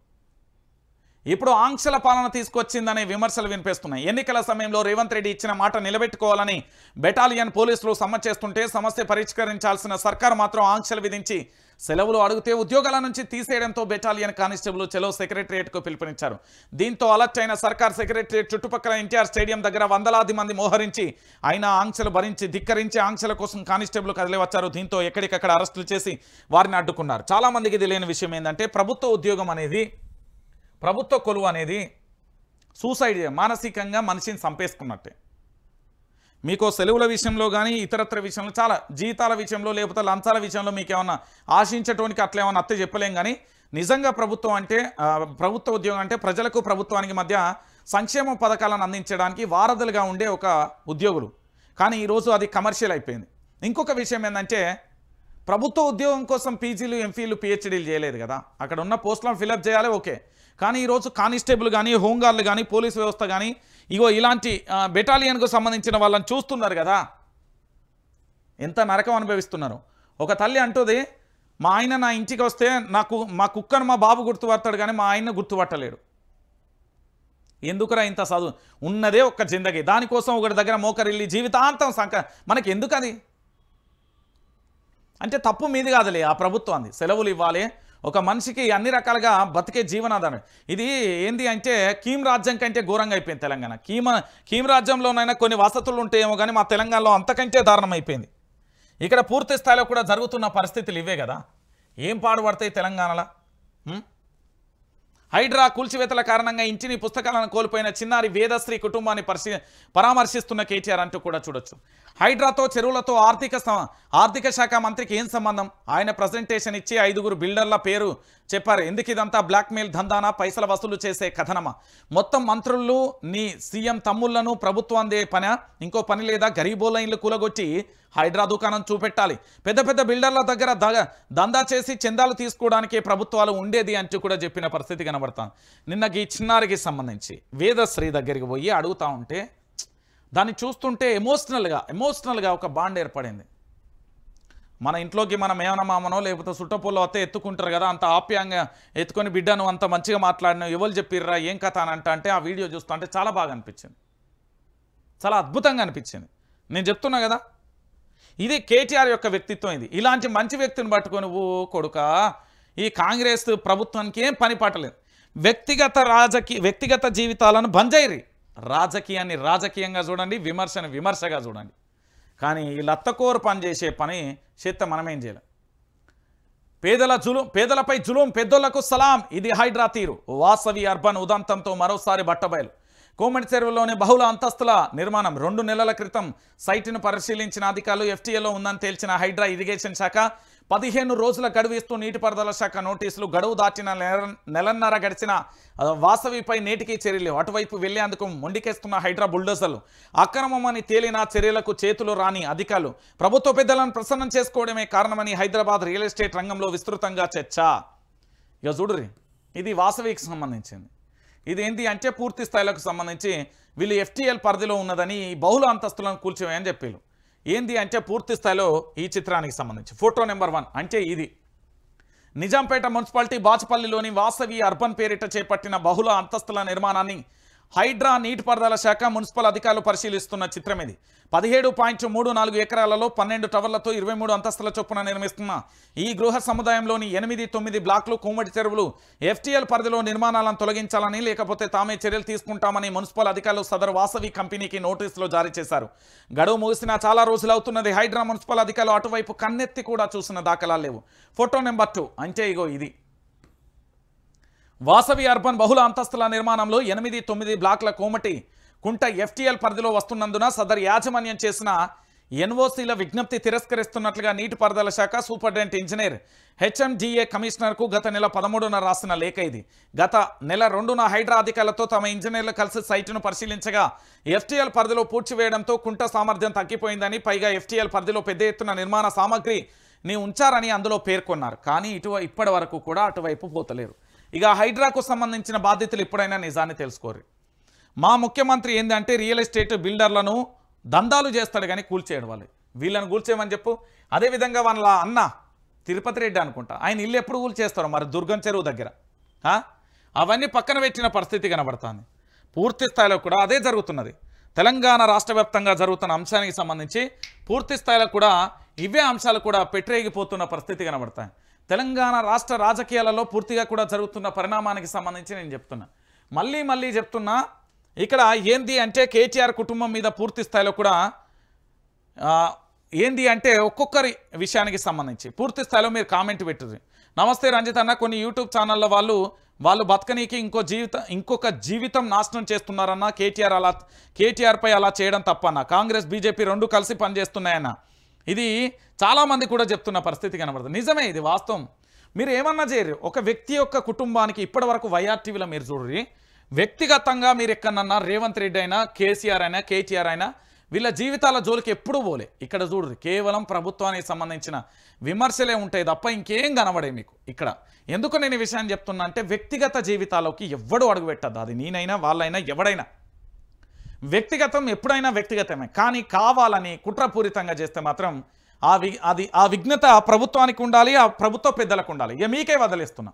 ఇప్పుడు ఆంక్షల పాలన తీసుకొచ్చిందనే విమర్శలు వినిపిస్తున్నాయి ఎన్నికల సమయంలో రేవంత్ రెడ్డి ఇచ్చిన మాట నిలబెట్టుకోవాలని బెటాలియన్ పోలీసులు సమ్మె చేస్తుంటే సమస్య పరిష్కరించాల్సిన సర్కార్ మాత్రం ఆంక్షలు విధించి సెలవులు అడిగితే ఉద్యోగాల నుంచి తీసేయడంతో బెటాలియన్ కానిస్టేబుల్ చెలో సెక్రటరియట్కు పిలుపునిచ్చారు దీంతో అలర్ట్ అయిన సర్కార్ సెక్రటరియట్ చుట్టుపక్కల ఎన్టీఆర్ స్టేడియం దగ్గర వందలాది మంది మోహరించి ఆయన ఆంక్షలు భరించి ధిక్కరించి ఆంక్షల కోసం కానిస్టేబుల్ కదిలివచ్చారు దీంతో ఎక్కడికక్కడ అరెస్టులు చేసి వారిని అడ్డుకున్నారు చాలామందికి తెలియని విషయం ఏంటంటే ప్రభుత్వ ఉద్యోగం అనేది ప్రభుత్వ కొలువు అనేది సూసైడ్ మానసికంగా మనిషిని చంపేసుకున్నట్టే మీకు సెలవుల విషయంలో కానీ ఇతరత్ర విషయంలో చాలా జీతాల విషయంలో లేకపోతే లంచాల విషయంలో మీకు ఏమన్నా ఆశించటానికి అట్లా ఏమన్నా అత్తే చెప్పలేం కానీ నిజంగా ప్రభుత్వం అంటే ప్రభుత్వ ఉద్యోగం అంటే ప్రజలకు ప్రభుత్వానికి మధ్య సంక్షేమ పథకాలను అందించడానికి వారధులుగా ఉండే ఒక ఉద్యోగులు కానీ ఈరోజు అది కమర్షియల్ అయిపోయింది ఇంకొక విషయం ఏంటంటే ప్రభుత్వ ఉద్యోగం కోసం పీజీలు ఎంఫీలు పిహెచ్డీలు చేయలేదు కదా అక్కడ ఉన్న పోస్టులను ఫిలప్ చేయాలి ఓకే కానీ ఈరోజు కానిస్టేబుల్ కానీ హోంగార్డులు కానీ పోలీసు వ్యవస్థ కానీ ఇగో ఇలాంటి బెటాలియన్కు సంబంధించిన వాళ్ళని చూస్తున్నారు కదా ఎంత నరకం అనుభవిస్తున్నారు ఒక తల్లి అంటుంది మా ఆయన నా ఇంటికి వస్తే నాకు మా కుక్కను మా బాబు గుర్తుపడతాడు కానీ మా ఆయన గుర్తుపట్టలేడు ఎందుకురా ఇంత చదువు ఉన్నదే ఒక్క జిందగి దానికోసం ఒకటి దగ్గర మోకరిల్లి జీవితాంతం సంక మనకి ఎందుకది అంటే తప్పు మీది కాదులే ఆ ప్రభుత్వాన్ని సెలవులు ఇవ్వాలి ఒక మనిషికి అన్ని రకాలుగా బతికే జీవనాధారం ఇది ఏంది అంటే కీమ్ రాజ్యం కంటే ఘోరంగా అయిపోయింది తెలంగాణ కీమ కీమ్ రాజ్యంలోనైనా కొన్ని వసతులు ఉంటాయేమో కానీ మా తెలంగాణలో అంతకంటే దారుణం అయిపోయింది ఇక్కడ పూర్తి స్థాయిలో కూడా జరుగుతున్న పరిస్థితులు ఇవే కదా ఏం పాడుపడతాయి తెలంగాణలో హైడ్రా కూల్చివేతల కారణంగా ఇంటిని పుస్తకాలను కోల్పోయిన చిన్నారి వేదశ్రీ కుటుంబాన్ని పరిశీ పరామర్శిస్తున్న కేటీఆర్ అంటూ కూడా చూడొచ్చు హైడ్రాతో చెరువులతో ఆర్థిక ఆర్థిక శాఖ మంత్రికి ఏం సంబంధం ఆయన ప్రజెంటేషన్ ఇచ్చి ఐదుగురు బిల్డర్ల పేరు చెప్పారు ఎందుకు ఇదంతా బ్లాక్మెయిల్ దందానా పైసల వసూలు చేసే కథనమా మొత్తం మంత్రులు నీ సీఎం తమ్ముళ్లను ప్రభుత్వం అందే పనా ఇంకో పని లేదా గరీబోలైన్లు కూలగొట్టి హైడ్రా దుకాణం చూపెట్టాలి పెద్ద పెద్ద బిల్డర్ల దగ్గర దందా చేసి చందాలు తీసుకోవడానికి ప్రభుత్వాలు ఉండేది అంటూ కూడా చెప్పిన పరిస్థితి నిన్న గీ చిన్నారికి సంబంధించి వేదశ్రీ దగ్గరికి పోయి అడుగుతూ ఉంటే దాన్ని చూస్తుంటే ఎమోషనల్గా ఎమోషనల్గా ఒక బాండ్ ఏర్పడింది మన ఇంట్లోకి మనం మామనో లేకపోతే సుట్టపోలో వస్తే ఎత్తుకుంటారు కదా అంత ఆప్యాయంగా ఎత్తుకొని బిడ్డను అంత మంచిగా మాట్లాడినా ఎవరు చెప్పిర్రా ఏం కథ అని అంటే ఆ వీడియో చూస్తుంటే చాలా బాగా అనిపించింది చాలా అద్భుతంగా అనిపించింది నేను చెప్తున్నా కదా ఇది కేటీఆర్ యొక్క వ్యక్తిత్వం ఇది ఇలాంటి మంచి వ్యక్తిని పట్టుకొని ఓ కొడుక ఈ కాంగ్రెస్ ప్రభుత్వానికి ఏం పని పట్టలేదు వ్యక్తిగత రాజకీయ వ్యక్తిగత జీవితాలను బంజైరి రాజకీయాన్ని రాజకీయంగా చూడండి విమర్శను విమర్శగా చూడండి కానీ ఈ లత్తకోరు పని చేసే పని చేత మనమేం చేయలేం పేదల జులుం పేదలపై జులుం పెద్దోళ్లకు సలాం ఇది హైడ్రా తీరు వాసవి అర్బన్ ఉదంతంతో మరోసారి బట్టబయలు కోమటి చెరువులోని బహుళ అంతస్తుల నిర్మాణం రెండు నెలల క్రితం సైట్ను పరిశీలించిన అధికారులు ఎఫ్టీఏలో ఉందని తేల్చిన హైడ్రా ఇరిగేషన్ శాఖ పదిహేను రోజుల గడువు ఇస్తూ నీటిపారుదల శాఖ నోటీసులు గడువు దాటిన నెలన్నర గడిచిన వాసవిపై నేటికీ చర్యలు అటువైపు వెళ్లేందుకు మొండికేస్తున్న హైడ్రా బుల్డోజర్లు అక్రమమని తేలిన చర్యలకు చేతులు రాని అధికారులు ప్రభుత్వ పెద్దలను ప్రసన్నం చేసుకోవడమే కారణమని హైదరాబాద్ రియల్ ఎస్టేట్ రంగంలో విస్తృతంగా చర్చ ఇక చూడరి ఇది వాసవికి సంబంధించింది ఇదేంటి అంటే పూర్తి స్థాయిలకు సంబంధించి వీళ్ళు ఎఫ్టీఎల్ పరిధిలో ఉన్నదని బహుళ అంతస్తులను కూల్చివేయని చెప్పారు ఏంది అంటే పూర్తి స్థాయిలో ఈ చిత్రానికి సంబంధించి ఫోటో నెంబర్ వన్ అంటే ఇది నిజాంపేట మున్సిపాలిటీ బాచపల్లిలోని వాసవి అర్బన్ పేరిట చేపట్టిన బహుళ అంతస్తుల నిర్మాణాన్ని హైడ్రా నీటిపారుదల శాఖ మున్సిపల్ అధికారులు పరిశీలిస్తున్న చిత్రం ఇది పదిహేడు పాయింట్ మూడు నాలుగు ఎకరాలలో పన్నెండు టవర్లతో ఇరవై మూడు అంతస్తుల చొప్పున నిర్మిస్తున్న ఈ గృహ సముదాయంలోని ఎనిమిది తొమ్మిది బ్లాక్లు కుమ్మడి చెరువులు ఎఫ్టీఎల్ పరిధిలో నిర్మాణాలను తొలగించాలని లేకపోతే తామే చర్యలు తీసుకుంటామని మున్సిపల్ అధికారులు సదరు వాసవి కంపెనీకి నోటీసులు జారీ చేశారు గడువు ముగిసినా చాలా రోజులు అవుతున్నది హైడ్రా మున్సిపల్ అధికారులు అటువైపు కన్నెత్తి కూడా చూసిన దాఖలాలు లేవు ఫోటో నెంబర్ టూ అంటే ఇగో ఇది వాసవి అర్బన్ బహుళ అంతస్తుల నిర్మాణంలో ఎనిమిది తొమ్మిది బ్లాక్ల కోమటి కుంట ఎఫ్టీఎల్ పరిధిలో వస్తున్నందున సదర్ యాజమాన్యం చేసిన ఎన్ఓసీల విజ్ఞప్తి తిరస్కరిస్తున్నట్లుగా నీటిపారుదల శాఖ సూపరింటెంట్ ఇంజనీర్ హెచ్ఎండిఏ కమిషనర్కు గత నెల పదమూడున రాసిన లేఖ ఇది గత నెల రెండున హైడ్రా అధికారులతో తమ ఇంజనీర్లు కలిసి సైట్ను పరిశీలించగా ఎఫ్టీఎల్ పరిధిలో పూడ్చివేయడంతో కుంట సామర్థ్యం తగ్గిపోయిందని పైగా ఎఫ్టీఎల్ పరిధిలో పెద్ద ఎత్తున నిర్మాణ సామగ్రిని ఉంచారని అందులో పేర్కొన్నారు కానీ ఇటు ఇప్పటి వరకు కూడా అటువైపు పోతలేరు ఇక హైడ్రాకు సంబంధించిన బాధ్యతలు ఎప్పుడైనా నిజాన్ని తెలుసుకోరు మా ముఖ్యమంత్రి ఏంటంటే రియల్ ఎస్టేట్ బిల్డర్లను దందాలు చేస్తాడు కానీ కూల్చేయడం వాళ్ళు వీళ్ళని కూల్చేయమని చెప్పు అదేవిధంగా వాళ్ళ అన్న తిరుపతి రెడ్డి అనుకుంటా ఆయన ఇల్లు ఎప్పుడు కూల్చేస్తారు మరి దుర్గం చెరువు దగ్గర అవన్నీ పక్కన పెట్టిన పరిస్థితి కనబడుతుంది పూర్తి స్థాయిలో కూడా అదే జరుగుతున్నది తెలంగాణ రాష్ట్ర జరుగుతున్న అంశానికి సంబంధించి పూర్తి స్థాయిలో కూడా ఇవే అంశాలు కూడా పెట్టిరేగిపోతున్న పరిస్థితి కనబడతాయి తెలంగాణ రాష్ట్ర రాజకీయాలలో పూర్తిగా కూడా జరుగుతున్న పరిణామానికి సంబంధించి నేను చెప్తున్నా మళ్ళీ మళ్ళీ చెప్తున్నా ఇక్కడ ఏంది అంటే కేటీఆర్ కుటుంబం మీద పూర్తి స్థాయిలో కూడా ఏంది అంటే ఒక్కొక్కరి విషయానికి సంబంధించి పూర్తి స్థాయిలో మీరు కామెంట్ పెట్టరు నమస్తే రంజిత్ అన్న కొన్ని యూట్యూబ్ ఛానళ్ళ వాళ్ళు వాళ్ళు బతకనీకి ఇంకో జీవితం ఇంకొక జీవితం నాశనం చేస్తున్నారన్న కేటీఆర్ అలా కేటీఆర్పై అలా చేయడం తప్పన్న కాంగ్రెస్ బీజేపీ రెండు కలిసి పనిచేస్తున్నాయన్న ఇది చాలామంది కూడా చెప్తున్న పరిస్థితి కనబడుతుంది నిజమే ఇది వాస్తవం మీరు ఏమన్నా చేయరు ఒక వ్యక్తి యొక్క కుటుంబానికి ఇప్పటి వరకు వైఆర్టీవీలో మీరు చూడరు వ్యక్తిగతంగా మీరు ఎక్కడన్నా రేవంత్ రెడ్డి అయినా కేసీఆర్ అయినా కేటీఆర్ అయినా వీళ్ళ జీవితాల జోలికి ఎప్పుడూ పోలే ఇక్కడ చూడరు కేవలం ప్రభుత్వానికి సంబంధించిన విమర్శలే ఉంటాయి తప్ప ఇంకేం కనబడే మీకు ఇక్కడ ఎందుకు నేను ఈ విషయాన్ని చెప్తున్నా అంటే వ్యక్తిగత జీవితాలకి ఎవ్వడూ అడుగుపెట్టద్దు అది నేనైనా వాళ్ళైనా ఎవడైనా వ్యక్తిగతం ఎప్పుడైనా వ్యక్తిగతమే కానీ కావాలని కుట్రపూరితంగా చేస్తే మాత్రం ఆ వి అది ఆ విఘ్నత ప్రభుత్వానికి ఉండాలి ఆ ప్రభుత్వ పెద్దలకు ఉండాలి ఇక మీకే వదిలేస్తున్నా